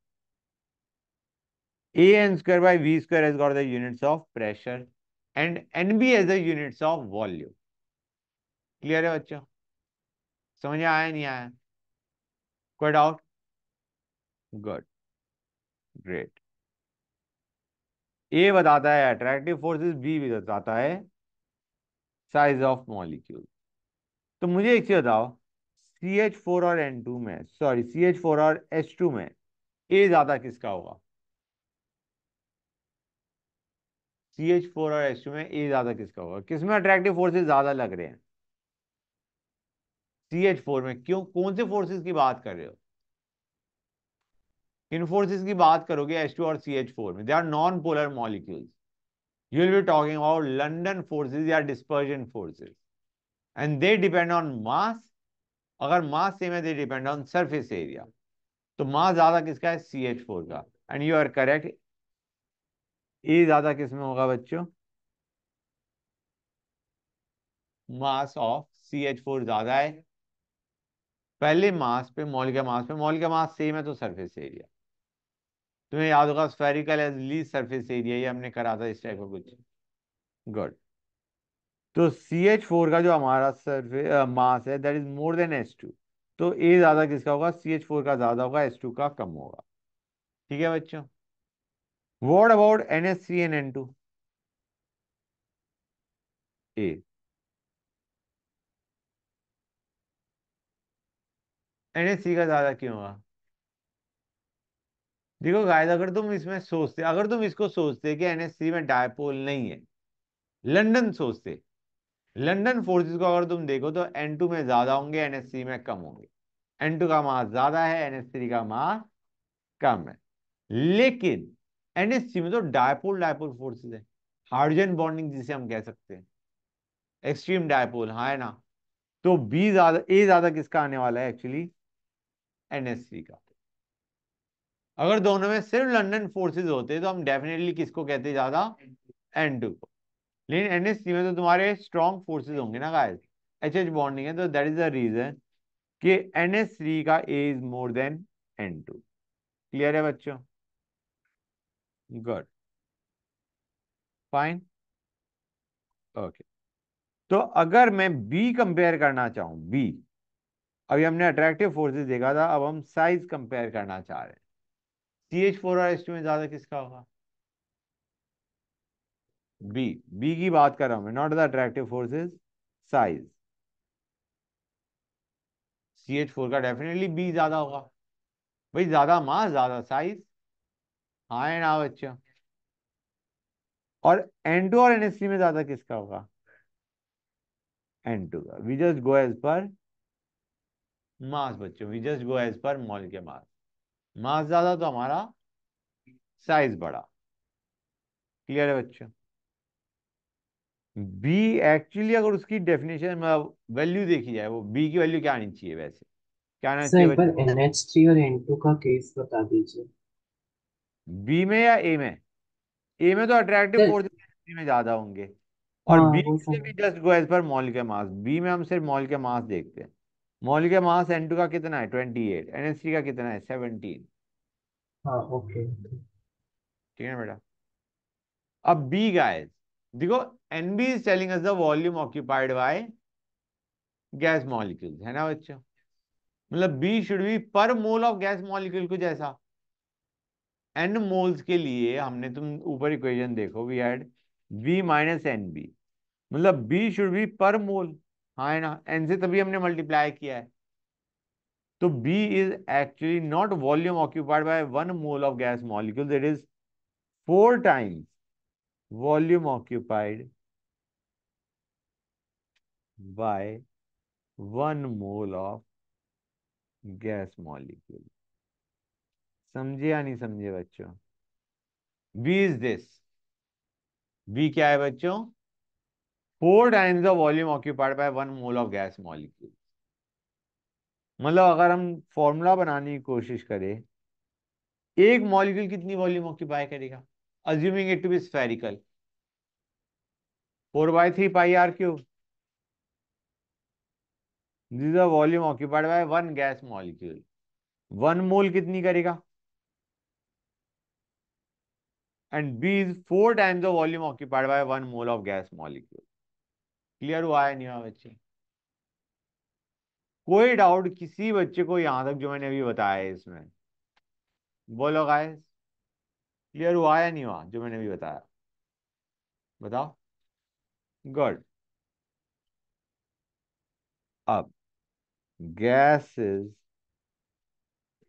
a n square by V square as got the units of pressure and n b as the units of volume clear है बच्चों समझ आया नहीं आया कोई डाउट गुड ग्रेट ए बताता है अट्रैक्टिव फोर्सेस बी भी बताता है साइज ऑफ मॉलिक्यूल तो मुझे एक चीज बताओ सी एच फोर और एन टू में सॉरी सी एच फोर और एच टू में ए ज्यादा किसका होगा सी एच फोर और एच टू में ए ज्यादा किसका होगा किसमें अट्रैक्टिव फोर्सेस ज्यादा लग रहे हैं सी एच फोर में क्यों कौन से फोर्सेस की बात कर रहे हो इन्फोर्सिस की बात करोगे एच टू और सी एच फोर में they are non polar molecules you will be talking about London forces या dispersion forces and they depend on mass अगर मास सेम है they depend on surface area तो मास ज्यादा किसका है सी एच फोर का and you are correct a ज्यादा किस में होगा बच्चों mass of C H four ज्यादा है पहले मास पे मॉल के मास पे मॉल के मास सेम है तो सरफेस एरिया तुम्हें याद होगा spherical has least surface area ये हमने करा था इस टाइप का कुछ गुड तो सी एच फोर का जो हमारा सरफे मास है that is more than S two तो ए ज्यादा किसका होगा सी एच फोर का ज्यादा होगा एस टू का कम होगा ठीक है बच्चों what about N S C N N two a N S C का ज्यादा क्यों होगा देखो गायद अगर तुम इसमें सोचते अगर तुम इसको सोचते कि एनएससी में डायपोल नहीं है लंडन सोचते लंडन फोर्सेस को अगर तुम देखो तो एन टू में ज्यादा होंगे एनएससी में कम होंगे एन टू का मास ज्यादा है एनएससी का मास कम है लेकिन एनएससी में तो डायपोल डायपोल फोर्सेज है हाइड्रोजन बॉन्डिंग जिसे हम कह सकते हैं एक्सट्रीम डायपोल हाँ है ना तो बी ज्यादा ए ज्यादा किसका आने वाला है एक्चुअली एनएससी का अगर दोनों में सिर्फ लंडन फोर्सेज होते तो हम डेफिनेटली किसको कहते ज्यादा एन टू को लेकिन एन एस सी में तो तुम्हारे स्ट्रॉन्ग फोर्सेज होंगे ना गाइस एच एच बॉन्डिंग है तो दैट इज द रीजन कि एन एस थ्री का a is more than N two clear है बच्चों गुड फाइन ओके तो अगर मैं बी कंपेयर करना चाहूं बी अभी हमने अट्रैक्टिव फोर्सेस देखा था अब हम साइज कंपेयर करना चाह रहे हैं सी एच फोर आर एस टू में ज्यादा किसका होगा बी बी की बात कर रहा हूं not the attractive forces size C H four का डेफिनेटली बी ज्यादा होगा भाई ज्यादा मास ज्यादा साइज हाँ एंड आओ और एन टू और एन एस सी में ज्यादा किसका होगा एन टू का we just go as per mass बच्चों we just go as per mole के मास मास ज्यादा तो हमारा साइज बड़ा क्लियर है बच्चों बी एक्चुअली अगर उसकी डेफिनेशन मतलब वैल्यू देखी जाए वो बी की वैल्यू क्या आनी चाहिए वैसे क्या आना चाहिए पर NH3 और N2 का केस बता दीजिए बी में या ए में ए में तो अट्रैक्टिव फोर्सेस में ज्यादा होंगे और बी हाँ, से तो भी just go as per mole के मास बी में हम सिर्फ मॉल के मास देखते हैं मॉल का मास एन का कितना है ट्वेंटी एट एन का कितना है सेवनटीन हाँ ओके ठीक है बेटा अब बी गाइस देखो n b is telling us the volume occupied by gas molecules है ना बच्चों मतलब b should be per mole of gas molecule को जैसा एन मोल्स के लिए हमने तुम ऊपर इक्वेशन देखो we had b minus n b मतलब b should be per mole हाँ है ना एन से तभी हमने मल्टीप्लाई किया है तो b is actually not volume occupied by one mole of gas molecule that is four times volume occupied by one mole of gas molecule समझे या नहीं समझे बच्चों बी इज दिस बी क्या है बच्चों four times the volume occupied by one mole of gas molecule मतलब अगर हम फॉर्मूला बनाने की कोशिश करें एक मॉलिक्यूल कितनी वॉल्यूम ऑक्यूपाई करेगा assuming it to be spherical four by three pi r cube this the volume occupied by one gas molecule one mole कितनी करेगा and b is four times the volume occupied by one mole of gas molecule clear हुआ है नहीं हुआ बच्चे कोई डाउट किसी बच्चे को यहां तक जो मैंने अभी बताया है इसमें बोलो गाय क्लियर हुआ या नहीं हुआ जो मैंने अभी बताया बताओ गुड अब gas is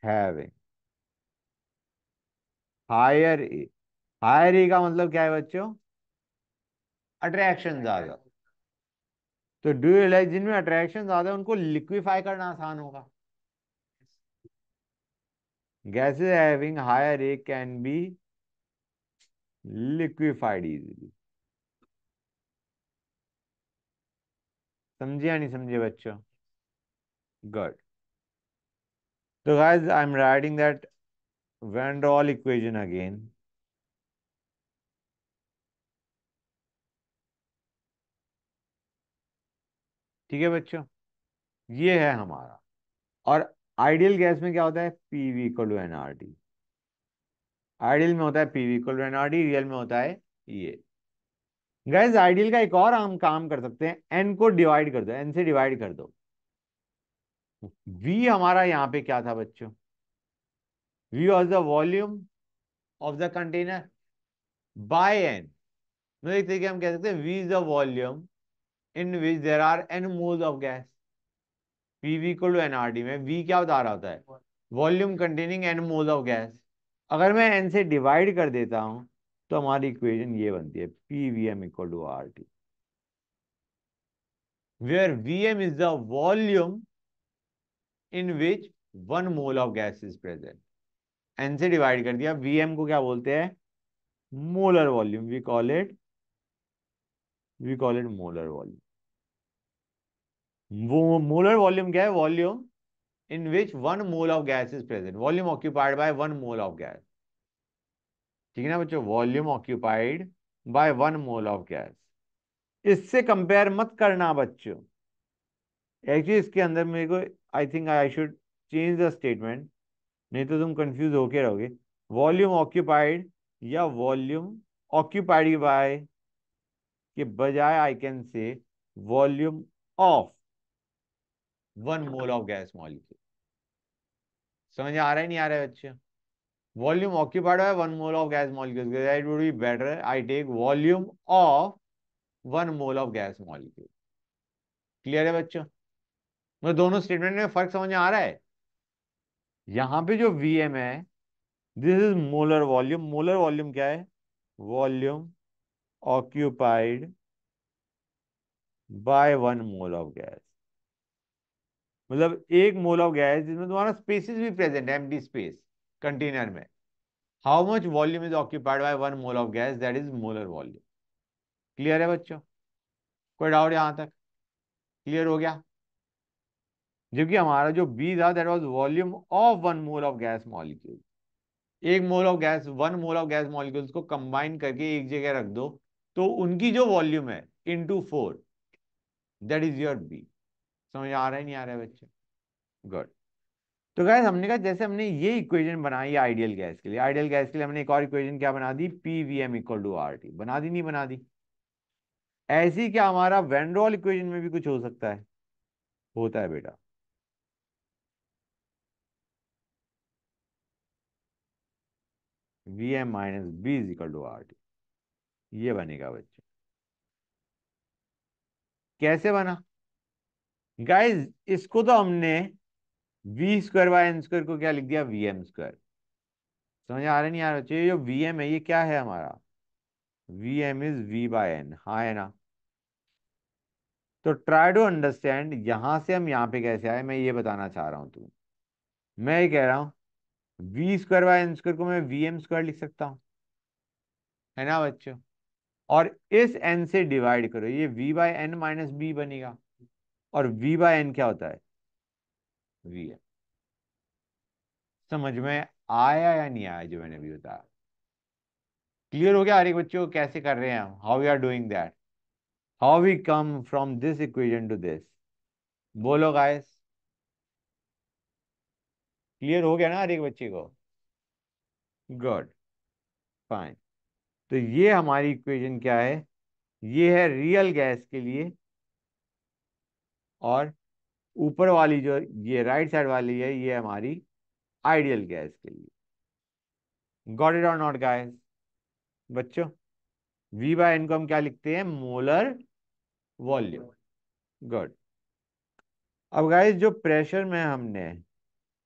having higher a higher a का मतलब क्या है बच्चों अट्रैक्शन ज्यादा तो रियलाइज जिनमें अट्रैक्शन ज्यादा उनको लिक्विफाई करना आसान होगा gases having higher a can be liquefied easily समझे या नहीं समझे बच्चों गुड तो guys I am writing that van der Waals equation again ठीक है बच्चों ये है हमारा और आइडियल गैस में क्या होता है PV V to nRT ideal में होता है PV equal to nRT real में होता है ये गैस आइडियल का एक और हम काम कर सकते हैं एन को डिवाइड कर दो एन से डिवाइड कर दो वी हमारा यहां पे क्या था बच्चों V was the volume of the container by n मतलब एक तरीके हम कह सकते हैं V is the volume in which there are n moles of gas P V equal to N R T में वी क्या बता रहा होता है volume containing n moles of gas अगर मैं एन से डिवाइड कर देता हूँ तो हमारी इक्वेशन ये बनती है P V M equal to R T where V M is the volume in which one mole of gas is present n से डिवाइड कर दिया वी एम को क्या बोलते हैं molar volume we call it we call it molar volume वो मोलर वॉल्यूम क्या है volume in which one mole of gas is present volume occupied by one mole of gas ठीक है ना बच्चों volume occupied by one mole of gas इससे कंपेयर मत करना बच्चों एक्चुअली इसके अंदर मेरे को I think I should change the statement नहीं तो तुम कंफ्यूज होके रहोगे वॉल्यूम ऑक्यूपाइड या वॉल्यूम ऑक्यूपाइड बाय के बजाय I can say volume of one mole of gas molecule समझ आ रहा है नहीं आ रहा है बच्चे volume occupied by one mole of gas molecule it would be better I take volume of one mole of gas molecule clear है बच्चों मतलब दोनों स्टेटमेंट में फर्क समझ आ रहा है यहां पे जो वीएम है this is molar volume molar volume क्या है volume occupied by one mole of gas मतलब एक मोल ऑफ गैस जिसमें तुम्हारा स्पेसिस भी प्रेजेंट है एम्प्टी स्पेस कंटेनर में how much volume is occupied by one mole of gas that is molar volume clear है बच्चों कोई डाउट यहां तक क्लियर हो गया जबकि हमारा जो बी था that was volume of one mole of gas molecule एक mole of gas one mole of gas molecules को कंबाइन करके एक जगह रख दो तो उनकी जो वॉल्यूम है two four that is your b समझ आ रहा है नहीं आ रहा है बच्चे गुड तो गैस हमने कहा जैसे हमने ये इक्वेशन बनाई आइडियल गैस के लिए आइडियल गैस के लिए हमने एक और इक्वेशन क्या बना दी P V M equal to R T बना दी नहीं बना दी ऐसी क्या हमारा वेंड्रॉल इक्वेशन में भी कुछ हो सकता है होता है बेटा V M minus B is equal to R T ये बनेगा बच्चों कैसे बना गाइस इसको तो हमने V square by n square को क्या लिख दिया वी एम स्क्वायर समझ आ रहा नहीं आ रहा चाहिए जो वी एम है ये क्या है हमारा V M is V by n हाँ है ना तो ट्राई टू अंडरस्टैंड यहां से हम यहां पे कैसे आए मैं ये बताना चाह रहा हूं तुम्हें मैं ये कह रहा हूं V square by n square को मैं वी एम स्क्वायर लिख सकता हूं है ना बच्चों और इस एन से डिवाइड करो ये V by n minus B बनेगा और वी बाय एन क्या होता है वी है समझ में आया या नहीं आया जो मैंने अभी बताया क्लियर हो गया हर एक बच्चे को कैसे कर रहे हैं हम how you are doing that how we come from this equation to this बोलो गाइस क्लियर हो गया ना हर एक बच्चे को गुड फाइन तो ये हमारी इक्वेशन क्या है ये है रियल गैस के लिए और ऊपर वाली जो ये राइट साइड वाली है ये हमारी आइडियल गैस के लिए गॉट इट और नॉट गैस बच्चों वी बाय एन को हम क्या लिखते हैं मोलर वॉल्यूम गुड अब गाइस जो प्रेशर में हमने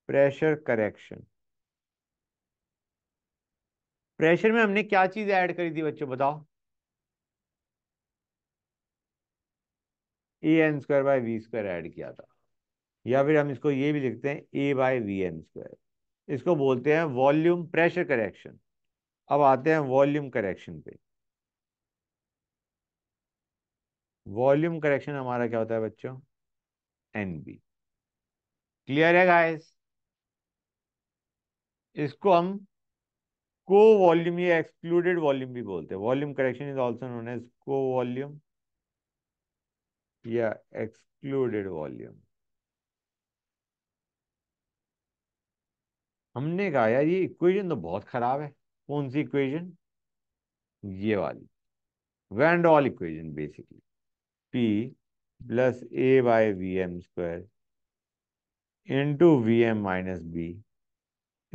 प्रेशर करेक्शन प्रेशर में हमने क्या चीज ऐड करी थी बच्चों बताओ a n square by V square add किया था या फिर हम इसको ये भी लिखते हैं a by V n square इसको बोलते हैं वॉल्यूम प्रेशर करेक्शन अब आते हैं वॉल्यूम करेक्शन पे वॉल्यूम करेक्शन हमारा क्या होता है बच्चों एन बी क्लियर है गाइस इसको हम को वॉल्यूम या एक्सक्लूडेड वॉल्यूम भी बोलते हैं volume correction is also known as covolume या एक्सक्लूडेड वॉल्यूम हमने कहा यार ये इक्वेशन तो बहुत खराब है कौन सी इक्वेशन ये वाली Van der Waals equation basically P plus A by V M square into V M minus B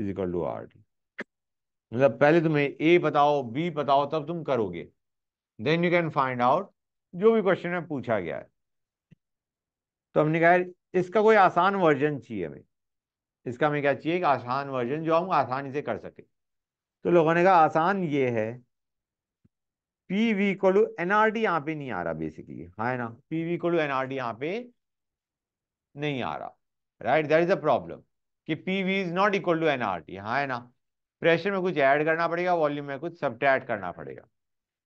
is equal to R T मतलब पहले तुम्हें ए बताओ बी बताओ तब तुम करोगे then you can find out जो भी क्वेश्चन में पूछा गया है तो हमने कहा इसका कोई आसान वर्जन चाहिए हमें इसका हमें क्या चाहिए एक आसान वर्जन जो हम आसानी से कर सके तो लोगों ने कहा आसान ये है पी वी कोलू एनआरडी यहाँ पे नहीं आ रहा बेसिकली हाँ ना पी वी कोलू एनआरडी यहाँ पे नहीं आ रहा right that is a problem कि P V is not equal to NRT हाँ ना प्रेशर में कुछ ऐड करना पड़ेगा वॉल्यूम में कुछ सब्ट्रैक्ट करना पड़ेगा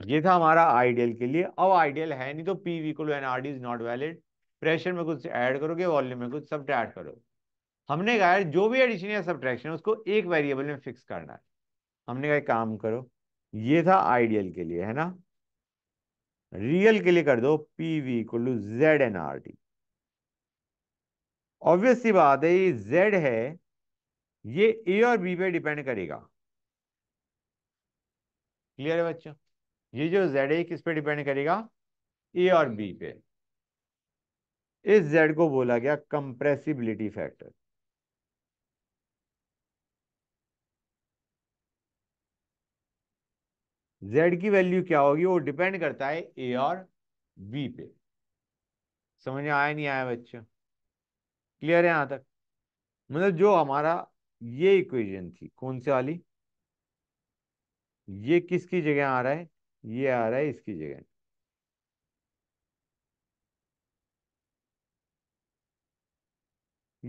ये था हमारा आइडियल के लिए अब आइडियल है नहीं तो P equal N R D is not valid pressure में कुछ ऐड करोगे वॉल्यूम में कुछ सब्ट्रैक्ट करोगे हमने कहा जो भी एडिशन या सब्ट्रैक्शन उसको एक वेरिएबल में फिक्स करना है हमने कहा काम करो ये था आइडियल के लिए है ना रियल के लिए कर दो P V equal Z N R obvious सी बात है ये जेड है ये ए और बी पे डिपेंड करेगा क्लियर है बच्चों ये जो जेड है किस पे डिपेंड करेगा ए और बी पे इस जेड को बोला गया कंप्रेसिबिलिटी फैक्टर जेड की वैल्यू क्या होगी वो डिपेंड करता है ए और बी पे समझ में आया नहीं आया बच्चों क्लियर है यहां तक मतलब जो हमारा ये इक्वेशन थी कौन सी वाली ये किसकी जगह आ रहा है ये आ रहा है इसकी जगह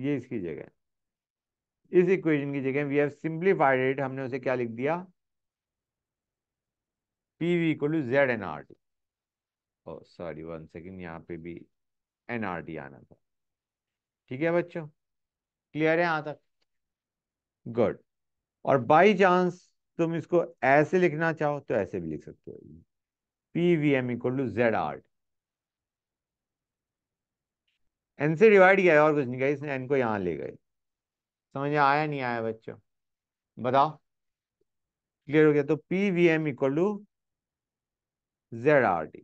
ये इसकी जगह इस इक्वेशन की जगह वी हैव सिंप्लीफाइड इट हमने उसे क्या लिख दिया P V equal to Z N R T oh sorry one second यहाँ पे भी एन आर टी आना था ठीक है बच्चों क्लियर है यहाँ तक गुड और बाई चांस तुम इसको ऐसे लिखना चाहो तो ऐसे भी लिख सकते हो P V M equal to Z R N से डिवाइड किया और कुछ नहीं गया इसने एन को यहां ले गए समझ आया नहीं आया बच्चों बताओ क्लियर हो गया तो P V M equal to Z R T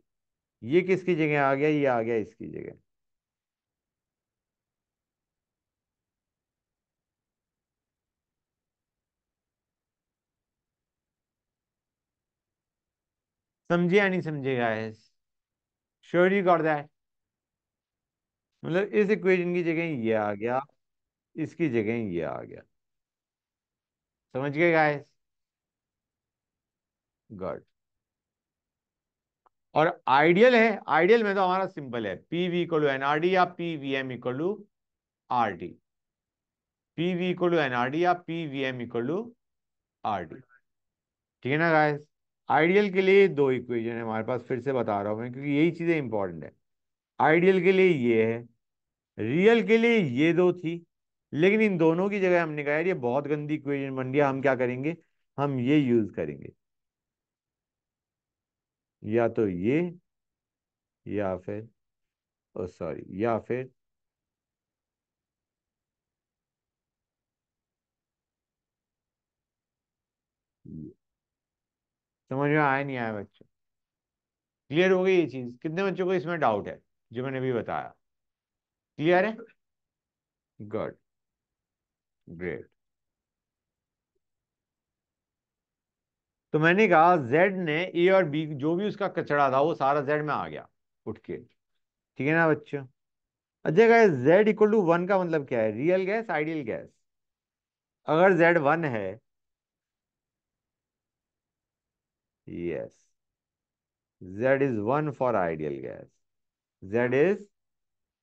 ये किसकी जगह आ गया ये आ गया इसकी जगह समझे या नहीं समझे guys sure you got that मतलब इस इक्वेशन की जगह ये आ गया इसकी जगह ये आ गया समझ गए गाइस गुड और आइडियल है आइडियल में तो हमारा सिंपल है P V equal to NRD या P V M equal to R D P V equal to NRD या P V M equal to R D ठीक है ना गाइस आइडियल के लिए दो इक्वेशन है हमारे पास फिर से बता रहा हूँ मैं क्योंकि यही चीज़ें इंपॉर्टेंट है आइडियल के लिए ये है रियल के लिए ये दो थी लेकिन इन दोनों की जगह हमने कहा यार ये बहुत गंदी इक्वेशन बन गया हम क्या करेंगे हम ये यूज करेंगे या तो ये या फिर सॉरी या फिर समझ में आया नहीं आया बच्चों क्लियर हो गई ये चीज कितने बच्चों को इसमें डाउट है जो मैंने अभी बताया क्लियर है गुड ग्रेट तो मैंने कहा जेड ने ए और बी जो भी उसका कचड़ा था वो सारा जेड में आ गया उठ के ठीक है ना बच्चों अच्छा gas Z equal to one का मतलब क्या है रियल गैस आइडियल गैस अगर जेड वन है Yes. Z is one for ideal gas Z hmm. is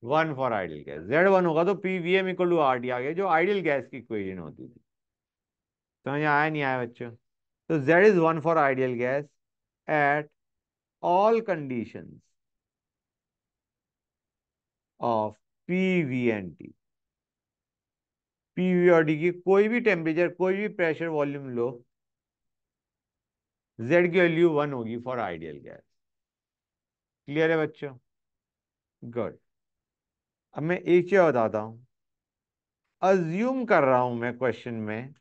one for ideal gas Z one होगा तो पी वी आ गया जो आइडियल गैस की इक्वेशन होती थी समझ तो आया नहीं आया बच्चों तो Z is one for ideal gas at all conditions of P V N T P V और डी की कोई भी टेम्परेचर कोई भी प्रेशर वॉल्यूम लो जेड की वैल्यू वन होगी फॉर आइडियल गैस क्लियर है बच्चों गुड अब मैं एक चीज बताता हूं अज्यूम कर रहा हूं मैं क्वेश्चन में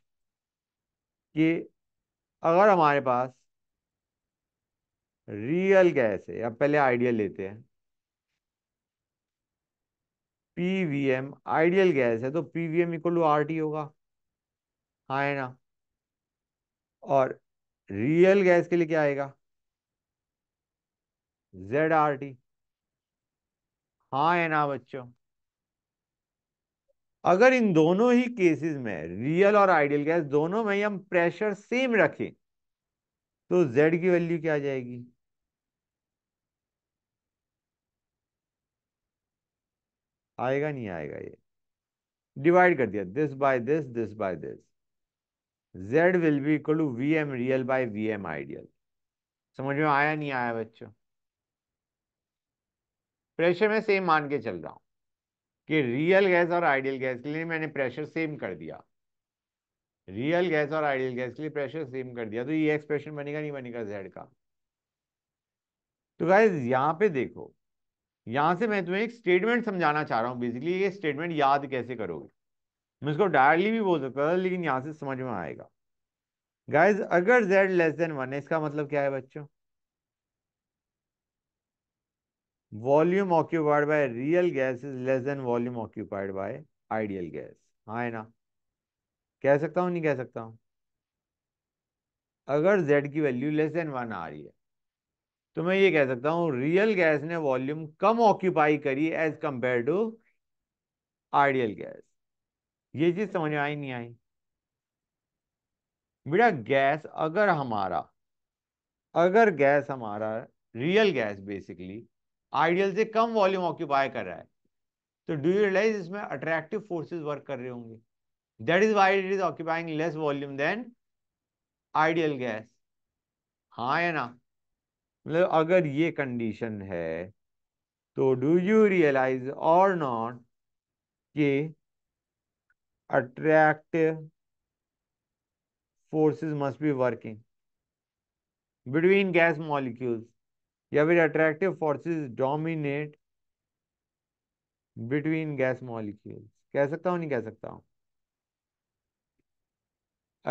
कि अगर हमारे पास रियल गैस है अब पहले आइडियल लेते हैं पीवीएम आइडियल गैस है तो पीवीएम इक्वल टू आर होगा हाँ है ना और रियल गैस के लिए क्या आएगा जेड आर टी हाँ है ना बच्चों अगर इन दोनों ही केसेस में रियल और आइडियल गैस दोनों में ही हम प्रेशर सेम रखें तो जेड की वैल्यू क्या आ जाएगी आएगा नहीं आएगा ये डिवाइड कर दिया this by this this by this z will be equal to vm real by vm ideal समझ में आया नहीं आया बच्चों प्रेशर में सेम मान के चल रहा हूं कि रियल गैस और आइडियल गैस के लिए मैंने प्रेशर सेम कर दिया रियल गैस और आइडियल गैस के लिए प्रेशर सेम कर दिया तो ये एक्सप्रेशन बनेगा नहीं बनेगा जेड का तो गाइज यहां पे देखो यहां से मैं तुम्हें एक स्टेटमेंट समझाना चाह रहा हूं बेसिकली ये स्टेटमेंट याद कैसे करोगे मैं इसको डायरेक्टली भी बोल सकता था लेकिन यहाँ से समझ में आएगा गाइज अगर z लेस देन वन है इसका मतलब क्या है बच्चों volume occupied by real gas is less than volume occupied by ideal gas हाँ है ना कह सकता हूँ नहीं कह सकता हूँ अगर z की वैल्यू लेस देन वन आ रही है तो मैं ये कह सकता हूँ रियल गैस ने वॉल्यूम कम ऑक्यूपाई करी as compare to ideal gas ये चीज समझ में आई नहीं आई बेटा गैस अगर हमारा अगर गैस हमारा रियल गैस बेसिकली आइडियल से कम वॉल्यूम ऑक्यूपाई कर रहा है तो डू यू रियलाइज इसमें अट्रैक्टिव फोर्सेस वर्क कर रहे होंगे that is why it is occupying less volume than ideal gas हाँ या ना मतलब अगर ये कंडीशन है तो डू यू रियलाइज और नॉट के attractive forces must be working between gas molecules या फिर attractive forces dominate between gas molecules कह सकता हूँ नहीं कह सकता हूँ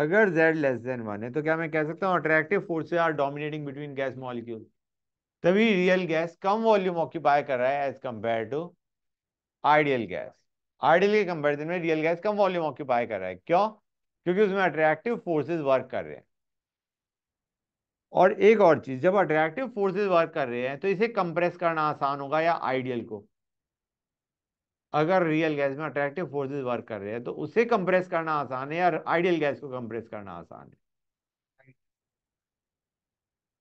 अगर z लेस देन वन है तो क्या मैं कह सकता हूँ attractive forces are dominating between gas molecule तभी रियल गैस कम वॉल्यूम ऑक्यूपाई कर रहा है as compare to ideal gas ideal के कंपेरिजन में रियल गैस कम वॉल्यूम ऑक्यूपाई कर रहा है क्यों क्योंकि उसमें अट्रैक्टिव फोर्सेज वर्क कर रहे हैं और एक और चीज जब अट्रैक्टिव फोर्सेज वर्क कर रहे हैं तो इसे कंप्रेस करना आसान होगा या आइडियल को अगर रियल गैस में अट्रैक्टिव फोर्सेज वर्क कर रहे हैं तो उसे कंप्रेस करना आसान है या आइडियल गैस को कंप्रेस करना आसान है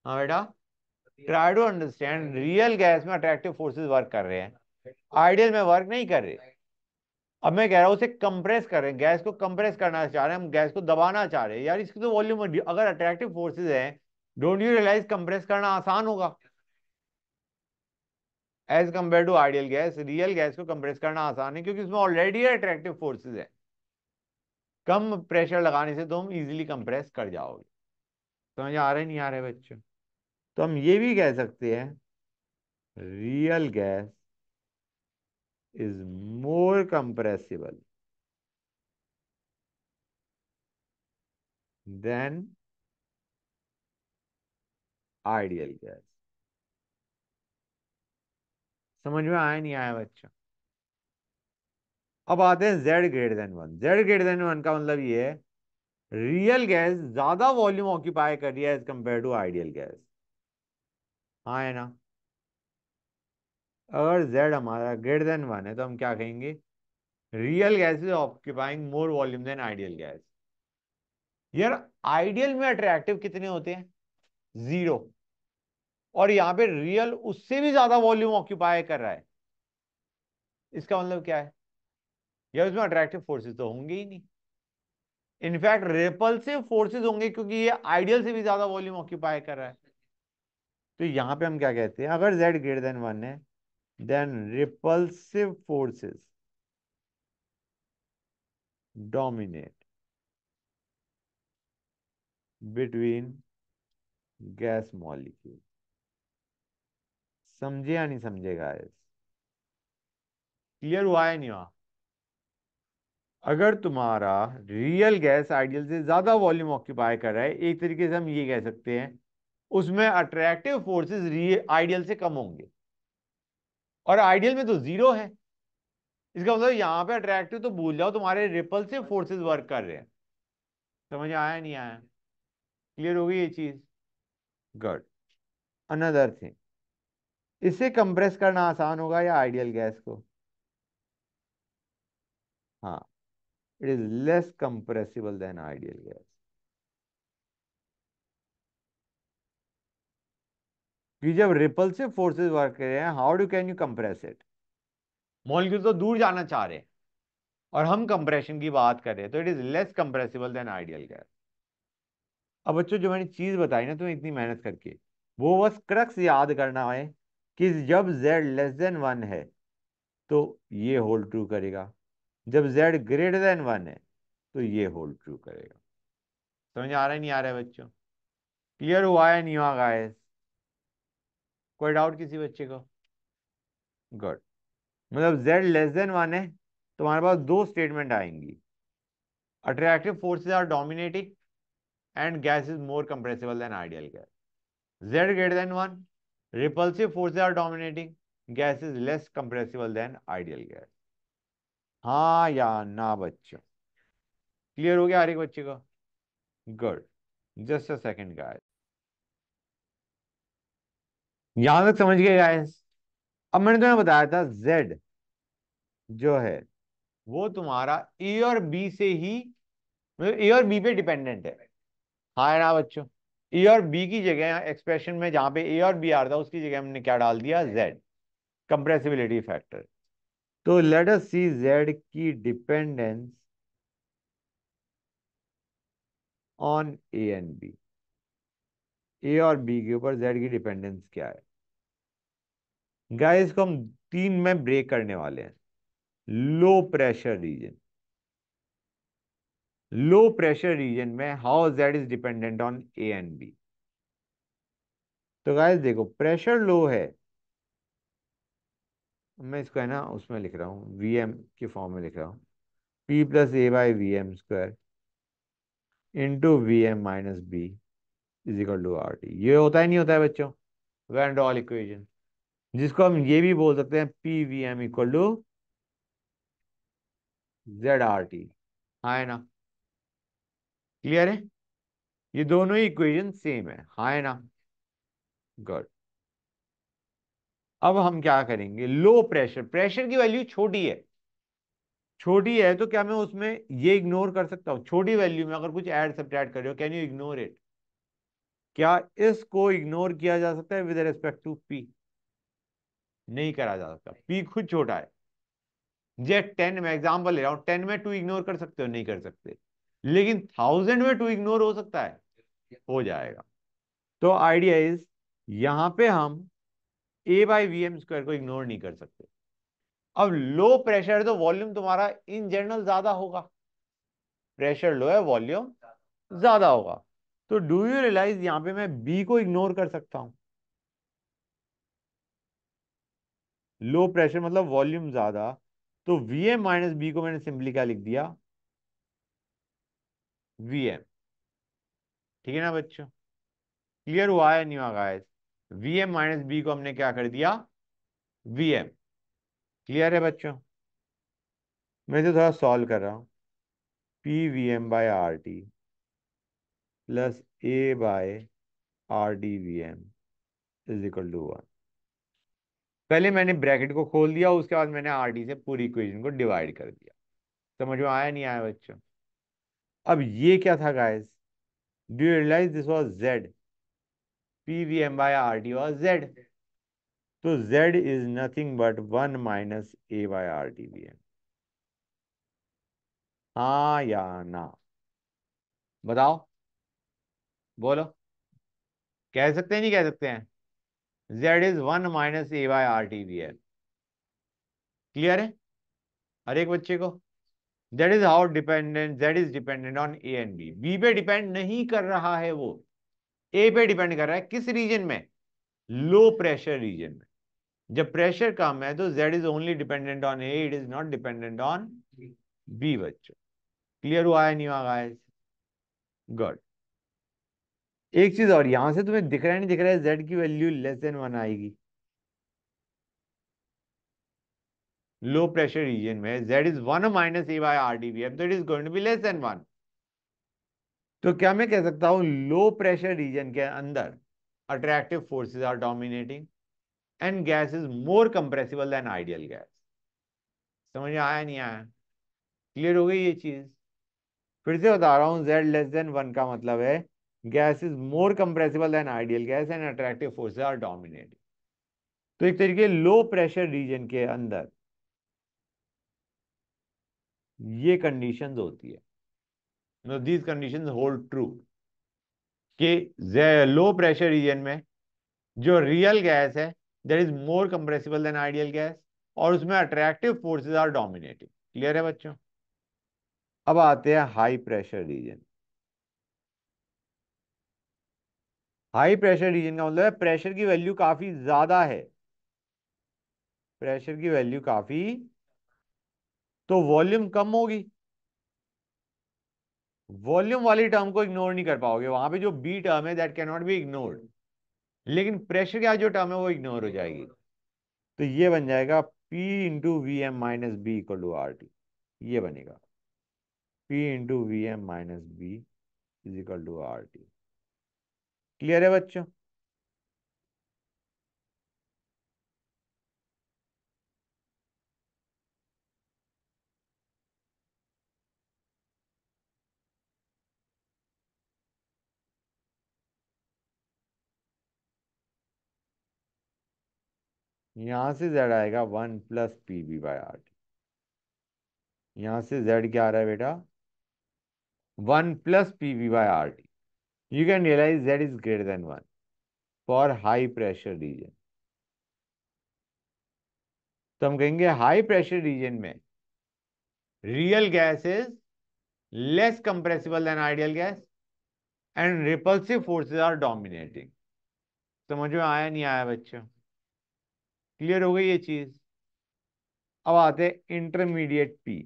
हाँ बेटा try to understand real gas में अट्रैक्टिव फोर्सेज वर्क कर रहे हैं आइडियल में वर्क नहीं कर रहे अब मैं कह रहा हूँ उसे कंप्रेस कर रहे हैं गैस को कंप्रेस करना चाह रहे हैं हम गैस को दबाना चाह रहे हैं यार इसकी तो वॉल्यूम अगर अट्रैक्टिव फोर्सेज हैं डोंट यू रियलाइज कंप्रेस करना आसान होगा as compare to ideal gas real gas को कंप्रेस करना आसान है क्योंकि उसमें ऑलरेडी अट्रैक्टिव फोर्सेज है कम प्रेशर लगाने से तुम इजिली कंप्रेस कर जाओगे समझ आ रहे नहीं आ रहे बच्चों तो हम ये भी कह सकते हैं real gas is more compressible than ideal gas समझ में आया नहीं आया बच्चा अब आते हैं Z greater than one Z greater than one का मतलब ये है रियल गैस ज्यादा वॉल्यूम ऑक्यूपाई कर रही है as compare to ideal gas हाँ है ना अगर जेड हमारा ग्रेटर देन वन है तो हम क्या कहेंगे real gas is occupying more volume than ideal gas यार आइडियल में अट्रैक्टिव कितने होते हैं जीरो और यहाँ पे रियल उससे भी ज्यादा वॉल्यूम ऑक्यूपाई कर रहा है इसका मतलब क्या है यार उसमें अट्रैक्टिव फोर्सेस तो होंगे ही नहीं इनफैक्ट रिपल्सिव फोर्सेस होंगे क्योंकि ये आइडियल से भी ज्यादा वॉल्यूम ऑक्यूपाई कर रहा है तो यहाँ पे हम क्या कहते हैं अगर जेड ग्रेटर देन वन है then repulsive forces dominate between gas molecule समझे या नहीं समझे गाइस क्लियर हुआ है नहीं हुआ अगर तुम्हारा रियल गैस आइडियल से ज्यादा वॉल्यूम ऑक्यूपाई कर रहा है एक तरीके से हम ये कह सकते हैं उसमें अट्रैक्टिव फोर्सेस आइडियल से कम होंगे और आइडियल में तो जीरो है इसका मतलब यहां पे अट्रैक्टिव तो भूल जाओ तुम्हारे रिपल्सिव फोर्सेस वर्क कर रहे हैं समझ आया नहीं आया क्लियर हो गई ये चीज गुड अनदर थिंग इससे कंप्रेस करना आसान होगा या आइडियल गैस को हाँ it is less compressible than ideal gas कि जब रिपल्सिव फोर्सेस वर्क कर रहे हैं how do can you compress it molecule तो दूर जाना चाह रहे हैं और हम कंप्रेशन की बात कर रहे हैं तो it is less compressible than ideal gas अब बच्चों जो मैंने चीज बताई ना तुम्हें इतनी मेहनत करके वो बस क्रक्स याद करना है कि जब z लेस देन वन है तो ये होल्ड ट्रू करेगा जब z ग्रेटर देन वन है तो ये होल्ड ट्रू करेगा समझ आ रहा है नहीं आ रहा है बच्चों क्लियर हुआ है नहीं हुआ गाइस कोई डाउट किसी बच्चे को गुड मतलब जेड लेस देन वन है तो हमारे पास दो स्टेटमेंट आएंगी attractive forces are dominating and gas is more compressible than ideal gas Z greater than one repulsive forces are dominating gas is less compressible than ideal gas हाँ या ना बच्चों क्लियर हो गया हर एक बच्चे का good just a second guy यहां तक समझ गए गाइस अब मैंने तुम्हें बताया था जेड जो है वो तुम्हारा ए और बी से ही मतलब ए और बी पे डिपेंडेंट है हाँ है ना बच्चों ए और बी की जगह एक्सप्रेशन में जहां पे ए और बी आ रहा था उसकी जगह हमने क्या डाल दिया जेड कंप्रेसिबिलिटी फैक्टर तो लेट अस सी जेड की dependence on A and B A और बी के ऊपर जेड की डिपेंडेंस क्या है गाइस को हम तीन में ब्रेक करने वाले हैं low pressure region low pressure region में how that is dependent on A and B तो गाइस देखो प्रेशर लो है मैं इसको है ना उसमें लिख रहा हूँ वी एम के फॉर्म में लिख रहा हूँ P plus A by V M square into V M minus B is equal to R T ये होता ही नहीं होता है बच्चों वैंड ऑल इक्वेजन जिसको हम ये भी बोल सकते हैं P V M equal to Z R T हाँ ना क्लियर है ये दोनों ही इक्वेशन सेम है हाँ है ना गुड अब हम क्या करेंगे लो प्रेशर प्रेशर की वैल्यू छोटी है छोटी है तो क्या मैं उसमें ये इग्नोर कर सकता हूं छोटी वैल्यू में अगर कुछ ऐड सब कर रहे हो कैन यू इग्नोर इट क्या इसको इग्नोर किया जा सकता है विद रेस्पेक्ट टू पी नहीं करा जा सकता पी खुद छोटा है जे टेन में एग्जाम्पल ले रहा हूं टेन में टू इग्नोर कर सकते हो नहीं कर सकते लेकिन थाउजेंड में टू इग्नोर हो सकता है हो जाएगा तो आइडिया इज यहां पे हम A by V M square को इग्नोर नहीं कर सकते अब लो प्रेशर तो वॉल्यूम तुम्हारा इन जनरल ज्यादा होगा प्रेशर लो है वॉल्यूम ज्यादा होगा तो डू यू रियलाइज यहां पे मैं बी को इग्नोर कर सकता हूं लो प्रेशर मतलब वॉल्यूम ज्यादा तो वी एम माइनस बी को मैंने सिंपली क्या लिख दिया वी एम ठीक है ना बच्चों क्लियर हुआ है नहीं हुआ वी एम माइनस बी को हमने क्या कर दिया वी एम क्लियर है बच्चों मैं तो थोड़ा सॉल्व कर रहा हूँ P V M by R T plus A by R D V M is equal to one पहले मैंने ब्रैकेट को खोल दिया उसके बाद मैंने आर डी से पूरी इक्वेशन को डिवाइड कर दिया समझ में आया नहीं आया बच्चों अब ये क्या था guys do you realize this was Z P V M by R D was Z तो Z is nothing but one minus A by R D V M हाँ या ना बताओ बोलो कह सकते हैं नहीं कह सकते हैं Z is one minus A by R T V L clear है हर एक बच्चे को that is how dependent Z is dependent on A and B B पे डिपेंड नहीं कर रहा है वो ए पे डिपेंड कर रहा है किस रीजन में लो प्रेशर रीजन में जब प्रेशर कम है तो Z is only dependent on A it is not dependent on B बच्चों क्लियर हुआ है नहीं हुआ गुड एक चीज और यहां से तुम्हें दिख रहा है नहीं दिख रहा है जेड की वैल्यू लेस देन वन आएगी लो प्रेशर रीजन में Z is one minus A by R D B M तो it is going to be less than one तो क्या मैं कह सकता हूं लो प्रेशर रीजन के अंदर attractive forces are dominating and gas is more compressible than ideal gas समझ आया नहीं आया क्लियर हो गई ये चीज फिर से बता रहा हूं जेड लेस देन वन का मतलब है gas is more compressible than ideal gas and attractive forces are dominating. तो एक तरीके लो प्रेशर रीजन के अंदर ये कंडीशन होती है no these condition hold true कि लो प्रेशर रीजन में जो रियल गैस है that is more compressible than ideal gas और उसमें attractive forces are dominating clear है बच्चों अब आते हैं high pressure region high pressure region का मतलब है प्रेशर की वैल्यू काफी ज्यादा है प्रेशर की वैल्यू काफी तो वॉल्यूम कम होगी वॉल्यूम वाली टर्म को इग्नोर नहीं कर पाओगे वहां पे जो बी टर्म है that can not be ignored लेकिन प्रेशर का जो टर्म है वो इग्नोर हो जाएगी तो ये बन जाएगा P into V M minus B equal to R T ये बनेगा P into V M minus B is equal to R T clear है बच्चों यहां से जेड आएगा one plus P B by R T यहां से जेड क्या आ रहा है बेटा one plus P B by R T you can realize Z is greater than 1 for high pressure region. तो हम कहेंगे हाई प्रेशर रीजन में real gas is less compressible than ideal gas and repulsive forces are dominating समझ में आया नहीं आया बच्चों क्लियर हो गई ये चीज अब आते इंटरमीडिएट पी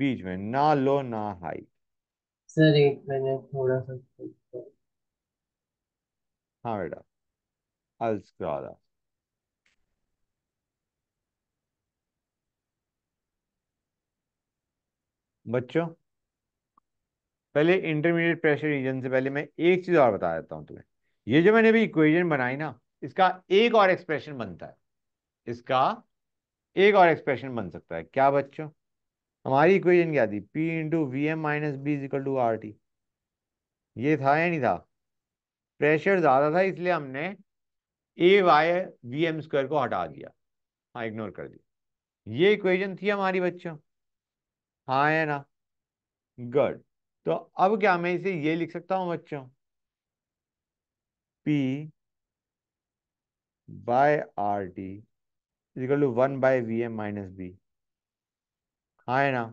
बीच में ना लो ना हाई सर एक मिनट थोड़ा सा हाँ बेटा आई स्क्रॉल अप बच्चों पहले इंटरमीडिएट प्रेशर रीजन से पहले मैं एक चीज और बता देता हूं तुम्हें ये जो मैंने अभी इक्वेजन बनाई ना इसका एक और एक्सप्रेशन बनता है इसका एक और एक्सप्रेशन बन सकता है क्या बच्चों हमारी इक्वेशन क्या थी P into V M minus B is equal to R T ये था या नहीं था प्रेशर ज़्यादा था इसलिए हमने A by V M square को हटा दिया हाँ इग्नोर कर दिया ये इक्वेशन थी हमारी बच्चों हाँ है ना गुड तो अब क्या मैं इसे ये लिख सकता हूँ बच्चों P by R T is equal to one by V M minus B हाँ है ना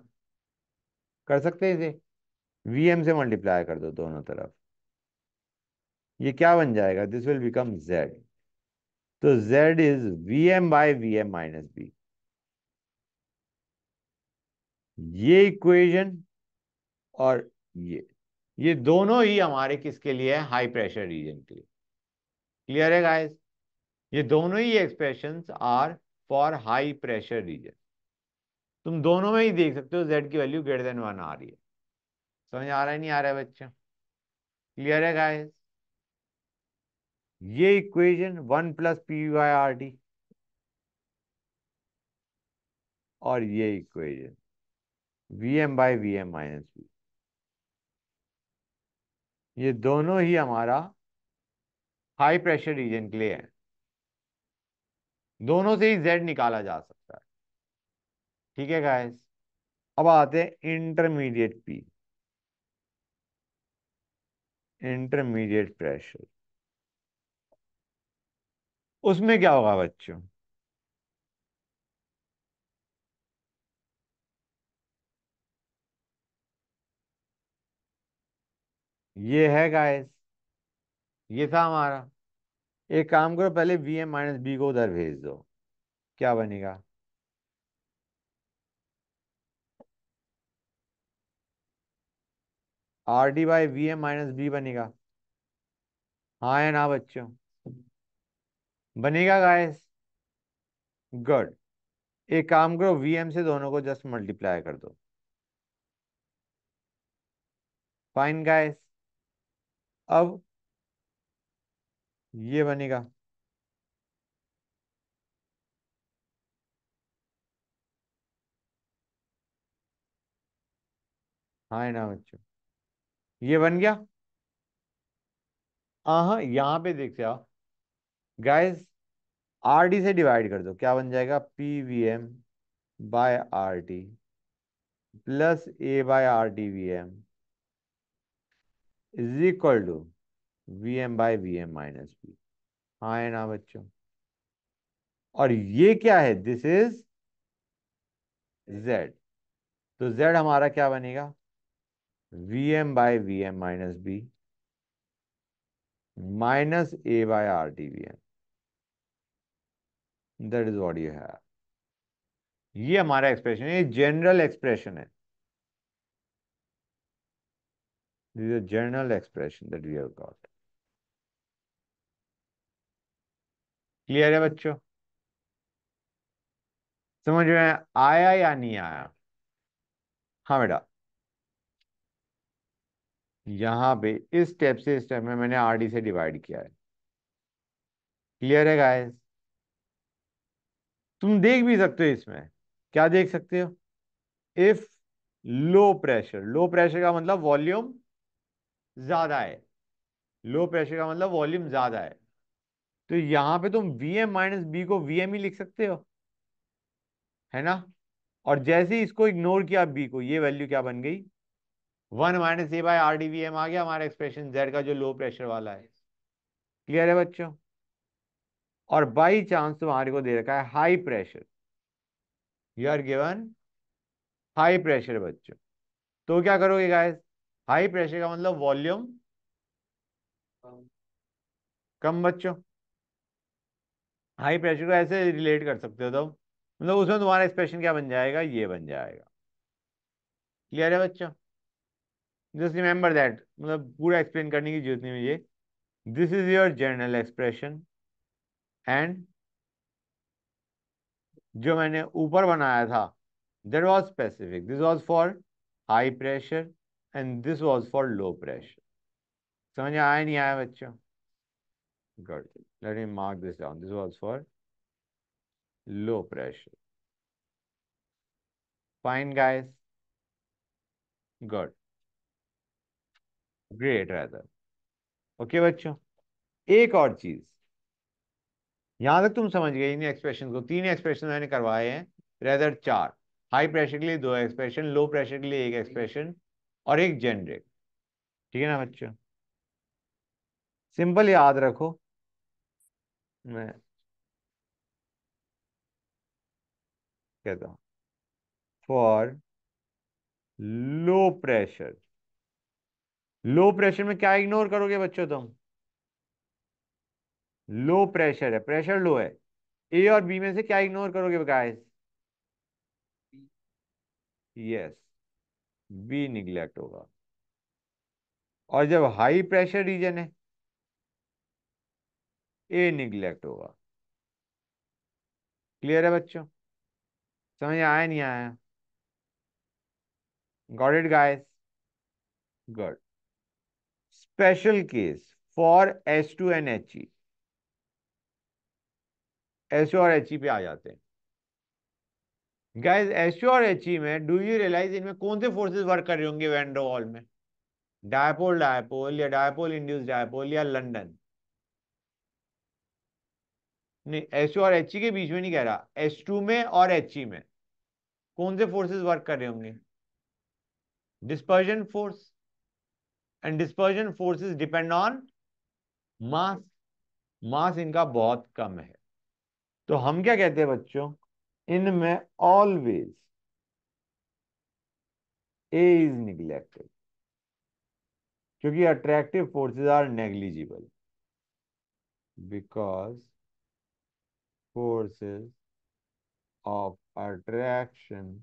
कर सकते हैं इसे वी एम से मल्टीप्लाई कर दो दोनों तरफ ये क्या बन जाएगा दिस विल बिकम जेड तो Z is V by by M minus B ये इक्वेशन और ये ये दोनों ही हमारे किसके लिए है हाई प्रेशर रीजन के लिए क्लियर है गाइस ये दोनों ही expressions are for high pressure region तुम दोनों में ही देख सकते हो जेड की वैल्यू ग्रेटर देन वन आ रही है समझ आ रहा है नहीं आ रहा है बच्चा क्लियर है गाइस ये equation one plus P by R D और ये equation V M by V M minus V ये दोनों ही हमारा हाई प्रेशर रीजन के लिए है दोनों से ही जेड निकाला जा सकता है ठीक है गाइस अब आते हैं इंटरमीडिएट पी इंटरमीडिएट प्रेशर उसमें क्या होगा बच्चों ये है गाइस ये था हमारा एक काम करो पहले वी एम माइनस बी को उधर भेज दो क्या बनेगा R D by V M minus B बनेगा हाँ या ना बच्चों बनेगा गाइस गुड एक काम करो वी एम से दोनों को जस्ट मल्टीप्लाई कर दो फाइन गाइस अब ये बनेगा हाँ ना बच्चों ये बन गया हाँ यहां पे देखते आप गाइस आर डी से डिवाइड कर दो क्या बन जाएगा P V M by R T plus A by R T V M is equal to V M by V M minus P हाँ है ना बच्चों और ये क्या है दिस इज जेड तो जेड हमारा क्या बनेगा V M by V M minus B minus A by R D V M that is what you have ये हमारा एक्सप्रेशन है ये जनरल एक्सप्रेशन है this is general expression that we have got clear है बच्चों समझ में आया या नहीं आया हाँ बेटा यहां पे इस स्टेप से स्टेप में मैंने आर डी से डिवाइड किया है क्लियर है गाइस तुम देख भी सकते हो इसमें क्या देख सकते हो if low pressure low pressure का मतलब वॉल्यूम ज्यादा है लो प्रेशर का मतलब वॉल्यूम ज्यादा है तो यहां पे तुम वी एम माइनस बी को वी एम ही लिख सकते हो है ना और जैसे ही इसको इग्नोर किया बी को ये वैल्यू क्या बन गई one minus A by R D V M आ गया हमारा एक्सप्रेशन जेड का जो लो प्रेशर वाला है क्लियर है बच्चों और बाई चांस तुम्हारे को दे रखा है high pressure you are given high pressure बच्चों तो क्या करोगे गाइस हाई प्रेशर का मतलब वॉल्यूम कम बच्चों हाई प्रेशर को ऐसे रिलेट कर सकते हो तुम मतलब उसमें तुम्हारा एक्सप्रेशन क्या बन जाएगा ये बन जाएगा क्लियर है बच्चों जस्ट रिमेंबर दैट मतलब पूरा एक्सप्लेन करने की जरूरत नहीं मुझे this is your general expression and जो मैंने ऊपर बनाया था that was specific this was for high pressure and this was for low pressure समझ आया नहीं आया बच्चों good let me mark this down this was for low pressure fine guys good great रहता ओके बच्चों एक और चीज यहां तक तुम समझ गए इन एक्सप्रेशन को तीन एक्सप्रेशन मैंने करवाए हैं रेदर चार हाई प्रेशर के लिए दो एक्सप्रेशन लो प्रेशर के लिए एक एक्सप्रेशन और एक जेनरिक ठीक है ना बच्चों सिंपल याद रखो मैं कहता हूं for low pressure low pressure में क्या इग्नोर करोगे बच्चों तुम लो प्रेशर है प्रेशर लो है ए और बी में से क्या इग्नोर करोगे गाइस यस बी निग्लेक्ट होगा और जब हाई प्रेशर रीजन है ए निग्लेक्ट होगा क्लियर है बच्चों समझ आया नहीं आया got it guys good special case for S2 and HE. S और HE पे आ जाते हैं गाइज एस e और एच e में डू यू रियलाइज इनमें कौन से फोर्सेज वर्क कर रहे होंगे वेंड्रोवॉल में डायपोल डायपोल या डायपोल इंड्यूस डायपोल या लंडन नहीं एस यू e और एच ई के बीच में नहीं कह रहा एस टू में और एच ई में कौन से फोर्सेज वर्क कर रहे होंगे dispersion force and dispersion forces depend on mass mass इनका बहुत कम है तो हम क्या कहते हैं बच्चों इनमें ऑलवेज ए इज निग्लेक्टेड क्योंकि attractive forces are negligible because forces of attraction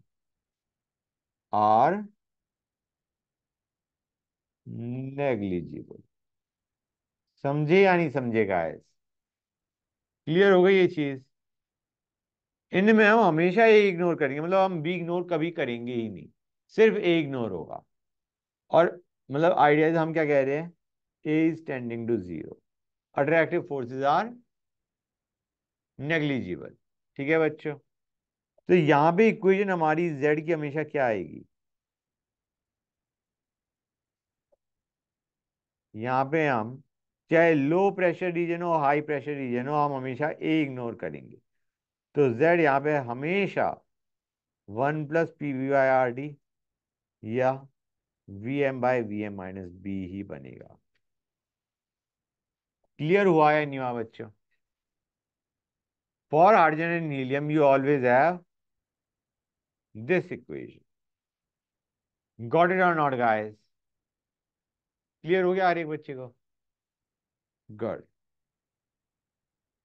are negligible समझे या नहीं समझे गाइस क्लियर हो गई ये चीज इनमें हम हमेशा ये इग्नोर करेंगे मतलब हम बी इग्नोर कभी करेंगे ही नहीं सिर्फ ए इग्नोर होगा और मतलब आइडियाज हम क्या कह रहे हैं A is tending to zero attractive forces are negligible ठीक है बच्चों तो यहाँ पे इक्वेशन हमारी जेड की हमेशा क्या आएगी यहाँ पे हम चाहे लो प्रेशर रीजन हो हाई प्रेशर रीजन हो हम हमेशा ए इग्नोर करेंगे तो जेड यहाँ पे हमेशा one plus P V by R D या V M by V M minus B ही बनेगा क्लियर हुआ है नहीं बच्चों for hydrogen and helium you always have this equation got it or not guys clear हो गया हर एक बच्चे को गुड